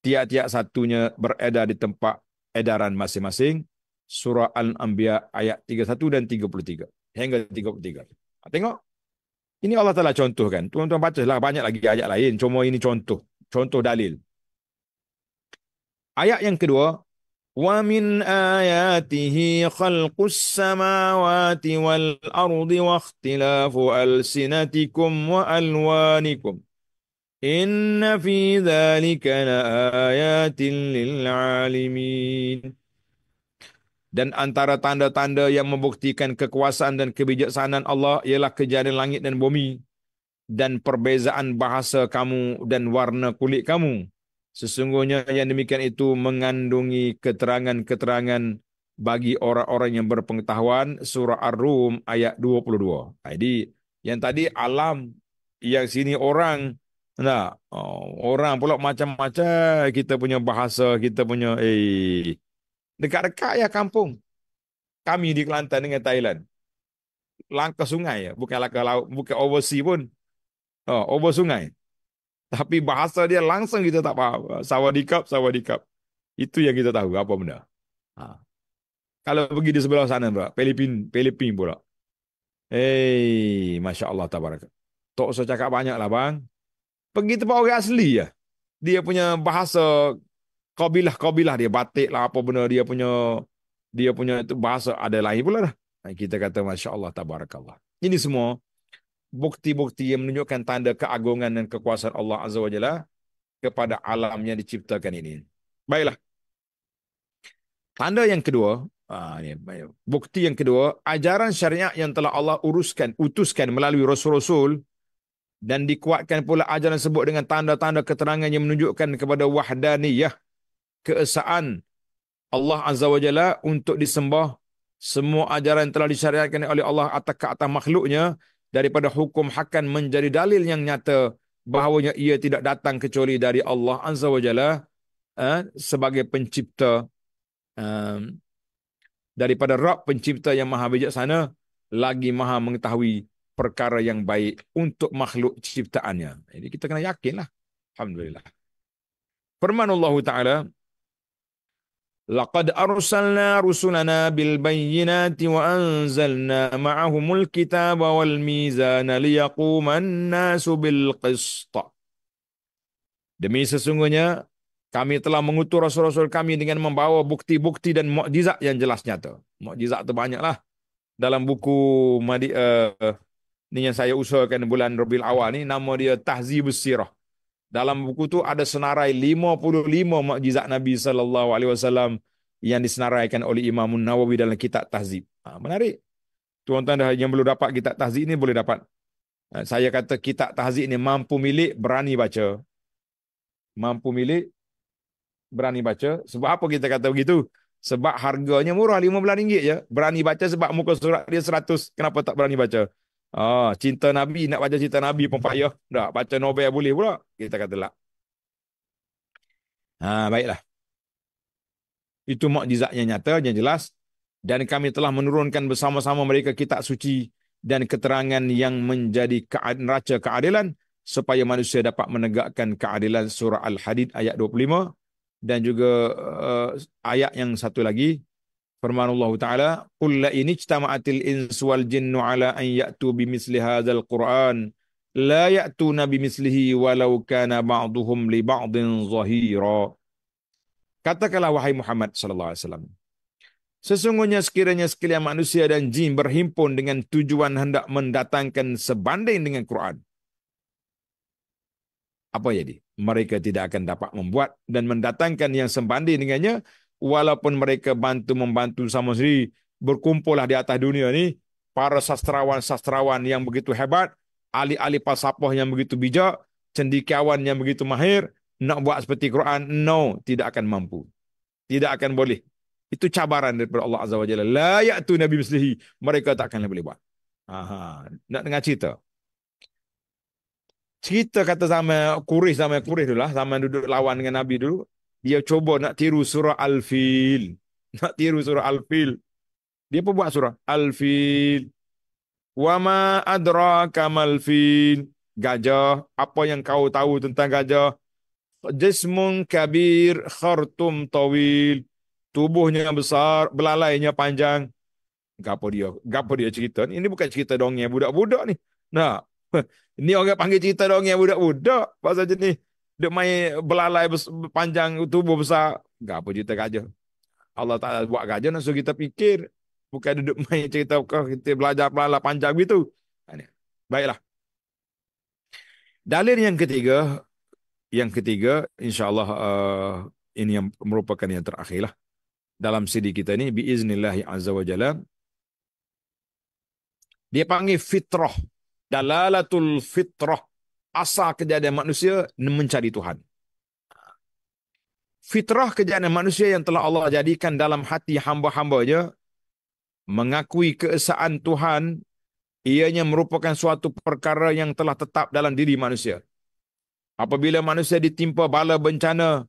tiap-tiap satunya beredar di tempat edaran masing-masing. Surah Al-Anbiya ayat 31 dan 33 hingga 33. Tengok. Ini Allah Ta'ala contohkan. Tuan-tuan bacalah banyak lagi ayat lain. Cuma ini contoh. Contoh dalil. Ayat yang kedua. وَمِنْ آيَاتِهِ خَلْقُ السَّمَاوَاتِ وَالْأَرْضِ وَاخْتِلَافُ أَلْسِنَتِكُمْ وَأَلْوَانِكُمْ إِنَّ فِي ذَلِكَ لَآيَاتٍ لِلْعَالِمِينَ dan antara tanda-tanda yang membuktikan kekuasaan dan kebijaksanaan Allah ialah kejadian langit dan bumi dan perbezaan bahasa kamu dan warna kulit kamu. Sesungguhnya yang demikian itu mengandungi keterangan-keterangan bagi orang-orang yang berpengetahuan surah Ar-Rum ayat 22. Jadi yang tadi alam yang sini orang nah oh, orang pula macam-macam kita punya bahasa kita punya eh Dekat-dekat ya kampung. Kami di Kelantan dengan Thailand. Langkah sungai ya. Bukan langkah laut. Bukan oversea pun. Oh, over sungai. Tapi bahasa dia langsung kita tak faham. Sawadikap, sawadikap. Itu yang kita tahu. Apa benda. Ha. Kalau pergi di sebelah sana pula. Filipin, Filipin pula. Hei, Masya Allah tabarak. Tak usah cakap banyak lah bang. Pergi tempat orang asli ya. Dia punya bahasa kabilah kabilah dia batik lah apa benda dia punya dia punya itu bahasa ada lain pula dah. Ha, kita kata masya Allah tabarakallah. Ini semua bukti-bukti yang menunjukkan tanda keagungan dan kekuasaan Allah azza wajalla kepada alam yang diciptakan ini. Baiklah. Tanda yang kedua, ha, bukti yang kedua, ajaran syariat yang telah Allah uruskan, utuskan melalui rasul-rasul dan dikuatkan pula ajaran sebut dengan tanda-tanda keterangan yang menunjukkan kepada wahdaniyah keesaan Allah Azza wa Jalla untuk disembah semua ajaran yang telah disyariatkan oleh Allah atas ke atas makhluknya daripada hukum hakan menjadi dalil yang nyata bahawanya ia tidak datang kecuali dari Allah Azza wa Jalla eh, sebagai pencipta eh, daripada Rab pencipta yang maha bijaksana lagi maha mengetahui perkara yang baik untuk makhluk ciptaannya. Jadi kita kena yakinlah. Alhamdulillah. Firman Allah Ta'ala, لقد أرسلنا رسلنا بالبينات وأنزلنا معهم الكتاب والميزان ليقوم الناس بالقسط Demi sesungguhnya kami telah mengutus rasul-rasul kami dengan membawa bukti-bukti dan mukjizat yang jelas nyata. Mukjizat tu banyaklah dalam buku Madi uh, ni yang saya usahakan bulan Rabiul Awal ni nama dia Tahzibus Sirah. Dalam buku tu ada senarai 55 mukjizat Nabi sallallahu alaihi wasallam yang disenaraikan oleh Imam Nawawi dalam kitab Tahzib. Ha, menarik. Tuan-tuan dah yang belum dapat kitab Tahzib ini boleh dapat. Ha, saya kata kitab Tahzib ini mampu milik berani baca. Mampu milik berani baca. Sebab apa kita kata begitu? Sebab harganya murah RM15 je. Berani baca sebab muka surat dia 100. Kenapa tak berani baca? Ah, cinta Nabi, nak baca cinta Nabi pun payah. Tak, baca novel boleh pula. Kita kata lah. Ha, baiklah. Itu mukjizat yang nyata, yang jelas. Dan kami telah menurunkan bersama-sama mereka kitab suci dan keterangan yang menjadi neraca keadilan supaya manusia dapat menegakkan keadilan surah Al-Hadid ayat 25 dan juga uh, ayat yang satu lagi Firman Allah Ta'ala, Qul la in ijtama'atil insu wal jinnu ala an ya'tu bimisli hadzal Qur'an, la ya'tu nabi mislihi walau kana ba'duhum li ba'din zahira. Katakanlah wahai Muhammad sallallahu alaihi wasallam. Sesungguhnya sekiranya sekalian manusia dan jin berhimpun dengan tujuan hendak mendatangkan sebanding dengan Quran. Apa jadi? Mereka tidak akan dapat membuat dan mendatangkan yang sebanding dengannya walaupun mereka bantu-membantu sama sendiri, berkumpullah di atas dunia ini, para sastrawan-sastrawan yang begitu hebat, ahli-ahli falsafah yang begitu bijak, cendikiawan yang begitu mahir, nak buat seperti Quran, no, tidak akan mampu. Tidak akan boleh. Itu cabaran daripada Allah Azza wa Jalla. Layak tu Nabi Muslihi, mereka tak akan boleh buat. Aha. Nak dengar cerita? Cerita kata sama kuris sama kuris dulu lah, sama duduk lawan dengan Nabi dulu, dia cuba nak tiru surah Al-Fil. Nak tiru surah Al-Fil. Dia pun buat surah? Al-Fil. Wa ma adraka mal fil. Gajah. Apa yang kau tahu tentang gajah? Jismun kabir khartum tawil. Tubuhnya yang besar, belalainya panjang. Gapo dia? Gapo dia cerita? Ini bukan cerita dongeng budak-budak ni. Nah, ini <laughs> orang panggil cerita dongeng budak-budak pasal jenis dia main belalai panjang tubuh besar. Gak apa cerita gajah. Allah Ta'ala buat gajah nak suruh kita fikir. Bukan duduk <laughs> main cerita kita belajar belalai panjang begitu. Kan Baiklah. Dalil yang ketiga. Yang ketiga insyaAllah uh, ini yang merupakan yang terakhirlah. Dalam sidi kita ni. Biiznillahi Azza wa Jalla. Dia panggil fitrah. Dalalatul fitrah asal kejadian manusia mencari Tuhan. Fitrah kejadian manusia yang telah Allah jadikan dalam hati hamba-hambanya mengakui keesaan Tuhan ianya merupakan suatu perkara yang telah tetap dalam diri manusia. Apabila manusia ditimpa bala bencana,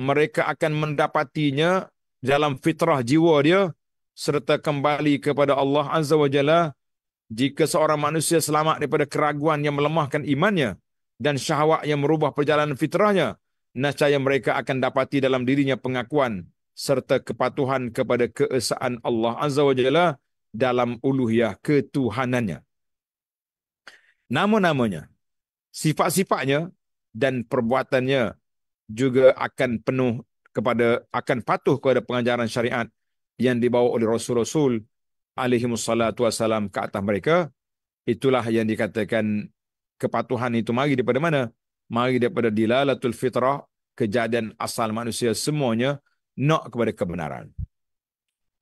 mereka akan mendapatinya dalam fitrah jiwa dia serta kembali kepada Allah Azza wa Jalla jika seorang manusia selamat daripada keraguan yang melemahkan imannya dan syahwat yang merubah perjalanan fitrahnya, nascaya mereka akan dapati dalam dirinya pengakuan serta kepatuhan kepada keesaan Allah Azza wa Jalla dalam uluhiyah ketuhanannya. Nama-namanya, sifat-sifatnya dan perbuatannya juga akan penuh kepada akan patuh kepada pengajaran syariat yang dibawa oleh Rasul-Rasul alaihi wassalatu wassalam ke atas mereka itulah yang dikatakan kepatuhan itu mari daripada mana? Mari daripada dilalatul fitrah, kejadian asal manusia semuanya nak kepada kebenaran.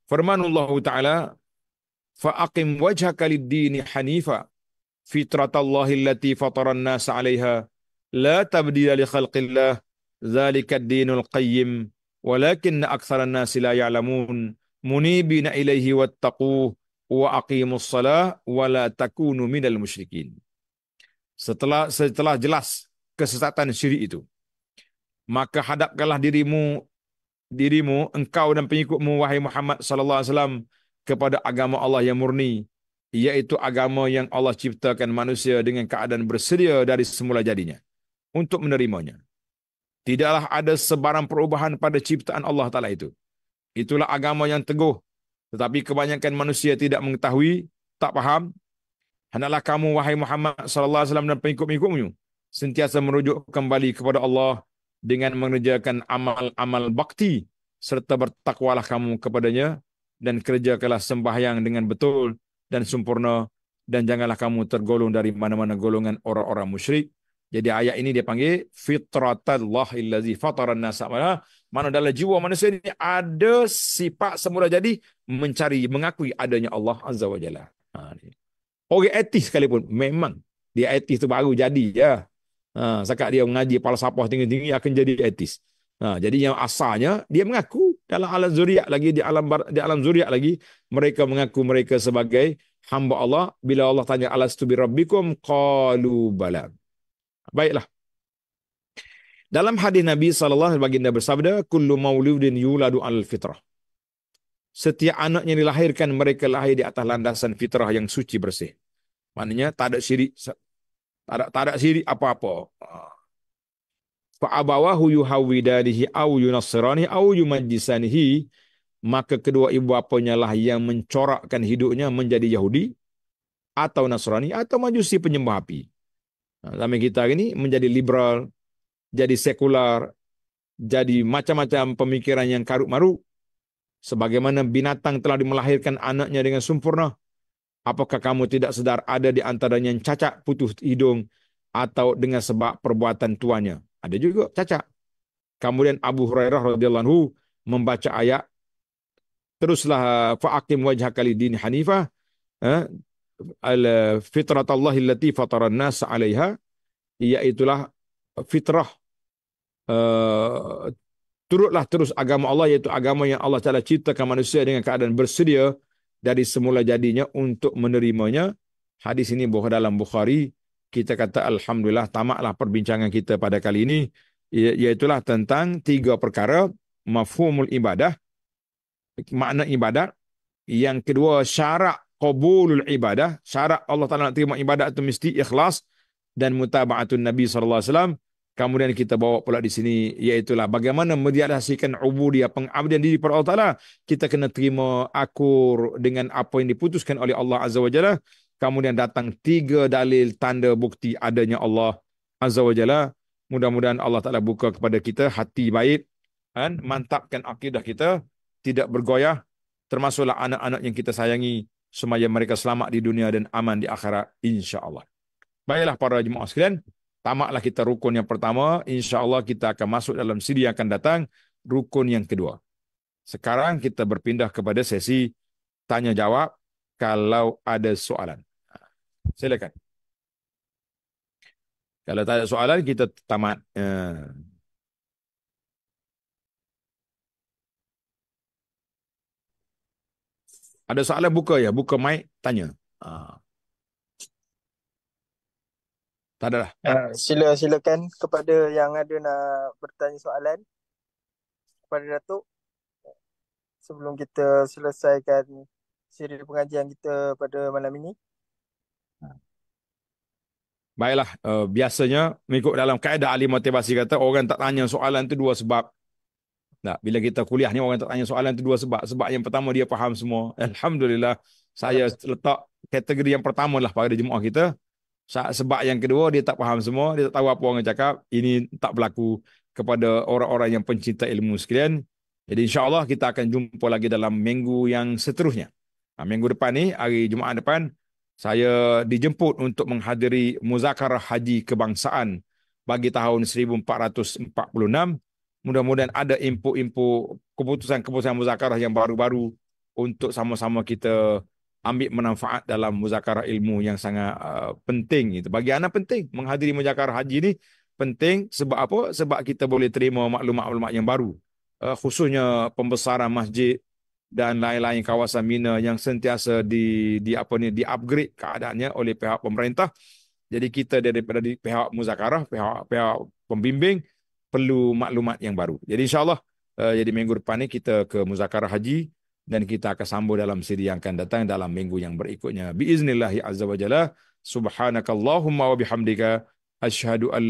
Firman Allah Ta'ala, فَأَقِمْ وَجْهَكَ لِلْدِّينِ حَنِيفًا فِتْرَةَ اللَّهِ الَّتِي فَطَرَ النَّاسَ عَلَيْهَا لَا تَبْدِيلَ لِخَلْقِ اللَّهِ ذَلِكَ الدِّينُ الْقَيِّمُ ولكن أكثر الناس لا يعلمون منيبين إليه واتقوه وأقيموا الصلاة ولا تكونوا من المشركين setelah setelah jelas kesesatan syirik itu maka hadapkanlah dirimu dirimu engkau dan pengikutmu wahai Muhammad sallallahu alaihi wasallam kepada agama Allah yang murni iaitu agama yang Allah ciptakan manusia dengan keadaan bersedia dari semula jadinya untuk menerimanya tidaklah ada sebarang perubahan pada ciptaan Allah taala itu itulah agama yang teguh tetapi kebanyakan manusia tidak mengetahui tak faham Hendaklah kamu wahai Muhammad sallallahu alaihi wasallam dan pengikut-pengikutmu sentiasa merujuk kembali kepada Allah dengan mengerjakan amal-amal bakti serta bertakwalah kamu kepadanya dan kerjakanlah sembahyang dengan betul dan sempurna dan janganlah kamu tergolong dari mana-mana golongan orang-orang musyrik. Jadi ayat ini dia panggil fitratullah illazi fataran nasa mana mana dalam jiwa manusia ini ada sifat semula jadi mencari mengakui adanya Allah azza wajalla. Ha, ini. Orang etis sekalipun memang dia etis tu baru jadi ya. Ha, sekat dia mengaji falsafah tinggi-tinggi akan jadi etis. Ha, jadi yang asalnya dia mengaku dalam alam zuriat lagi di alam di alam zuriat lagi mereka mengaku mereka sebagai hamba Allah bila Allah tanya alastu bi rabbikum qalu balam Baiklah. Dalam hadis Nabi sallallahu alaihi wasallam baginda bersabda kullu mauludin yuladu al fitrah setiap anak yang dilahirkan mereka lahir di atas landasan fitrah yang suci bersih. Maknanya tak ada syirik tak ada tak ada syirik apa-apa. Ha. Fa abawahu yuhawwidanihi aw yunassirani aw yumajjisanihi maka kedua ibu bapanya lah yang mencorakkan hidupnya menjadi Yahudi atau Nasrani atau Majusi penyembah api. Ha, nah, kita ini menjadi liberal, jadi sekular, jadi macam-macam pemikiran yang karuk-maruk sebagaimana binatang telah dimelahirkan anaknya dengan sempurna? Apakah kamu tidak sedar ada di antaranya yang cacat putus hidung atau dengan sebab perbuatan tuanya? Ada juga cacat. Kemudian Abu Hurairah radhiyallahu anhu membaca ayat teruslah fa'akim wajah kali din hanifah eh, al fitrat Allah illati fataran nas alaiha iaitulah fitrah eh, turutlah terus agama Allah iaitu agama yang Allah Taala ciptakan manusia dengan keadaan bersedia dari semula jadinya untuk menerimanya. Hadis ini bukan dalam Bukhari. Kita kata alhamdulillah tamatlah perbincangan kita pada kali ini iaitu tentang tiga perkara mafhumul ibadah makna ibadah yang kedua syarat qabulul ibadah syarat Allah Taala nak terima ibadah itu mesti ikhlas dan mutabaatun nabi sallallahu alaihi wasallam kemudian kita bawa pula di sini iaitu bagaimana merealisasikan ubudiah pengabdian diri kepada Allah Taala kita kena terima akur dengan apa yang diputuskan oleh Allah Azza wa Jalla kemudian datang tiga dalil tanda bukti adanya Allah Azza wa Jalla mudah-mudahan Allah Taala buka kepada kita hati baik dan mantapkan akidah kita tidak bergoyah termasuklah anak-anak yang kita sayangi semaya mereka selamat di dunia dan aman di akhirat insya-Allah baiklah para jemaah sekalian tamaklah kita rukun yang pertama, insya-Allah kita akan masuk dalam siri yang akan datang rukun yang kedua. Sekarang kita berpindah kepada sesi tanya jawab kalau ada soalan. Silakan. Kalau tak ada soalan kita tamat eh. ada soalan buka ya, buka mic tanya. Ah. Tak adalah. Uh, ah, sila silakan kepada yang ada nak bertanya soalan kepada Datuk sebelum kita selesaikan siri pengajian kita pada malam ini. Baiklah, uh, biasanya mengikut dalam kaedah ahli motivasi kata orang tak tanya soalan tu dua sebab. Nah, bila kita kuliah ni orang tak tanya soalan tu dua sebab. Sebab yang pertama dia faham semua. Alhamdulillah saya letak kategori yang pertama lah pada jemaah kita. Sebab yang kedua, dia tak faham semua. Dia tak tahu apa orang cakap. Ini tak berlaku kepada orang-orang yang pencinta ilmu sekalian. Jadi insyaAllah kita akan jumpa lagi dalam minggu yang seterusnya. Ha, minggu depan ni, hari Jumaat depan, saya dijemput untuk menghadiri Muzakarah Haji Kebangsaan bagi tahun 1446. Mudah-mudahan ada input-input keputusan-keputusan muzakarah yang baru-baru untuk sama-sama kita ambil manfaat dalam muzakarah ilmu yang sangat uh, penting itu. Bagi anak penting menghadiri muzakarah haji ini penting sebab apa? Sebab kita boleh terima maklumat-maklumat yang baru. Uh, khususnya pembesaran masjid dan lain-lain kawasan Mina yang sentiasa di di apa ni di upgrade keadaannya oleh pihak pemerintah. Jadi kita daripada di pihak muzakarah, pihak pihak pembimbing perlu maklumat yang baru. Jadi insyaallah uh, jadi minggu depan ni kita ke muzakarah haji dan kita akan sambung dalam siri yang akan datang dalam minggu yang berikutnya. Biiznillahi azza wa jalla. Subhanakallahumma wa bihamdika. Ashadu an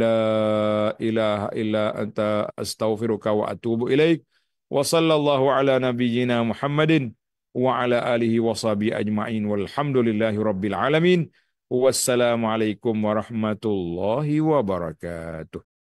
ilaha illa anta astaghfiruka wa atubu ilaik. Wa sallallahu ala nabiyyina Muhammadin wa ala alihi wa sahbihi ajma'in. Walhamdulillahi rabbil alamin. Wassalamu alaikum warahmatullahi wabarakatuh.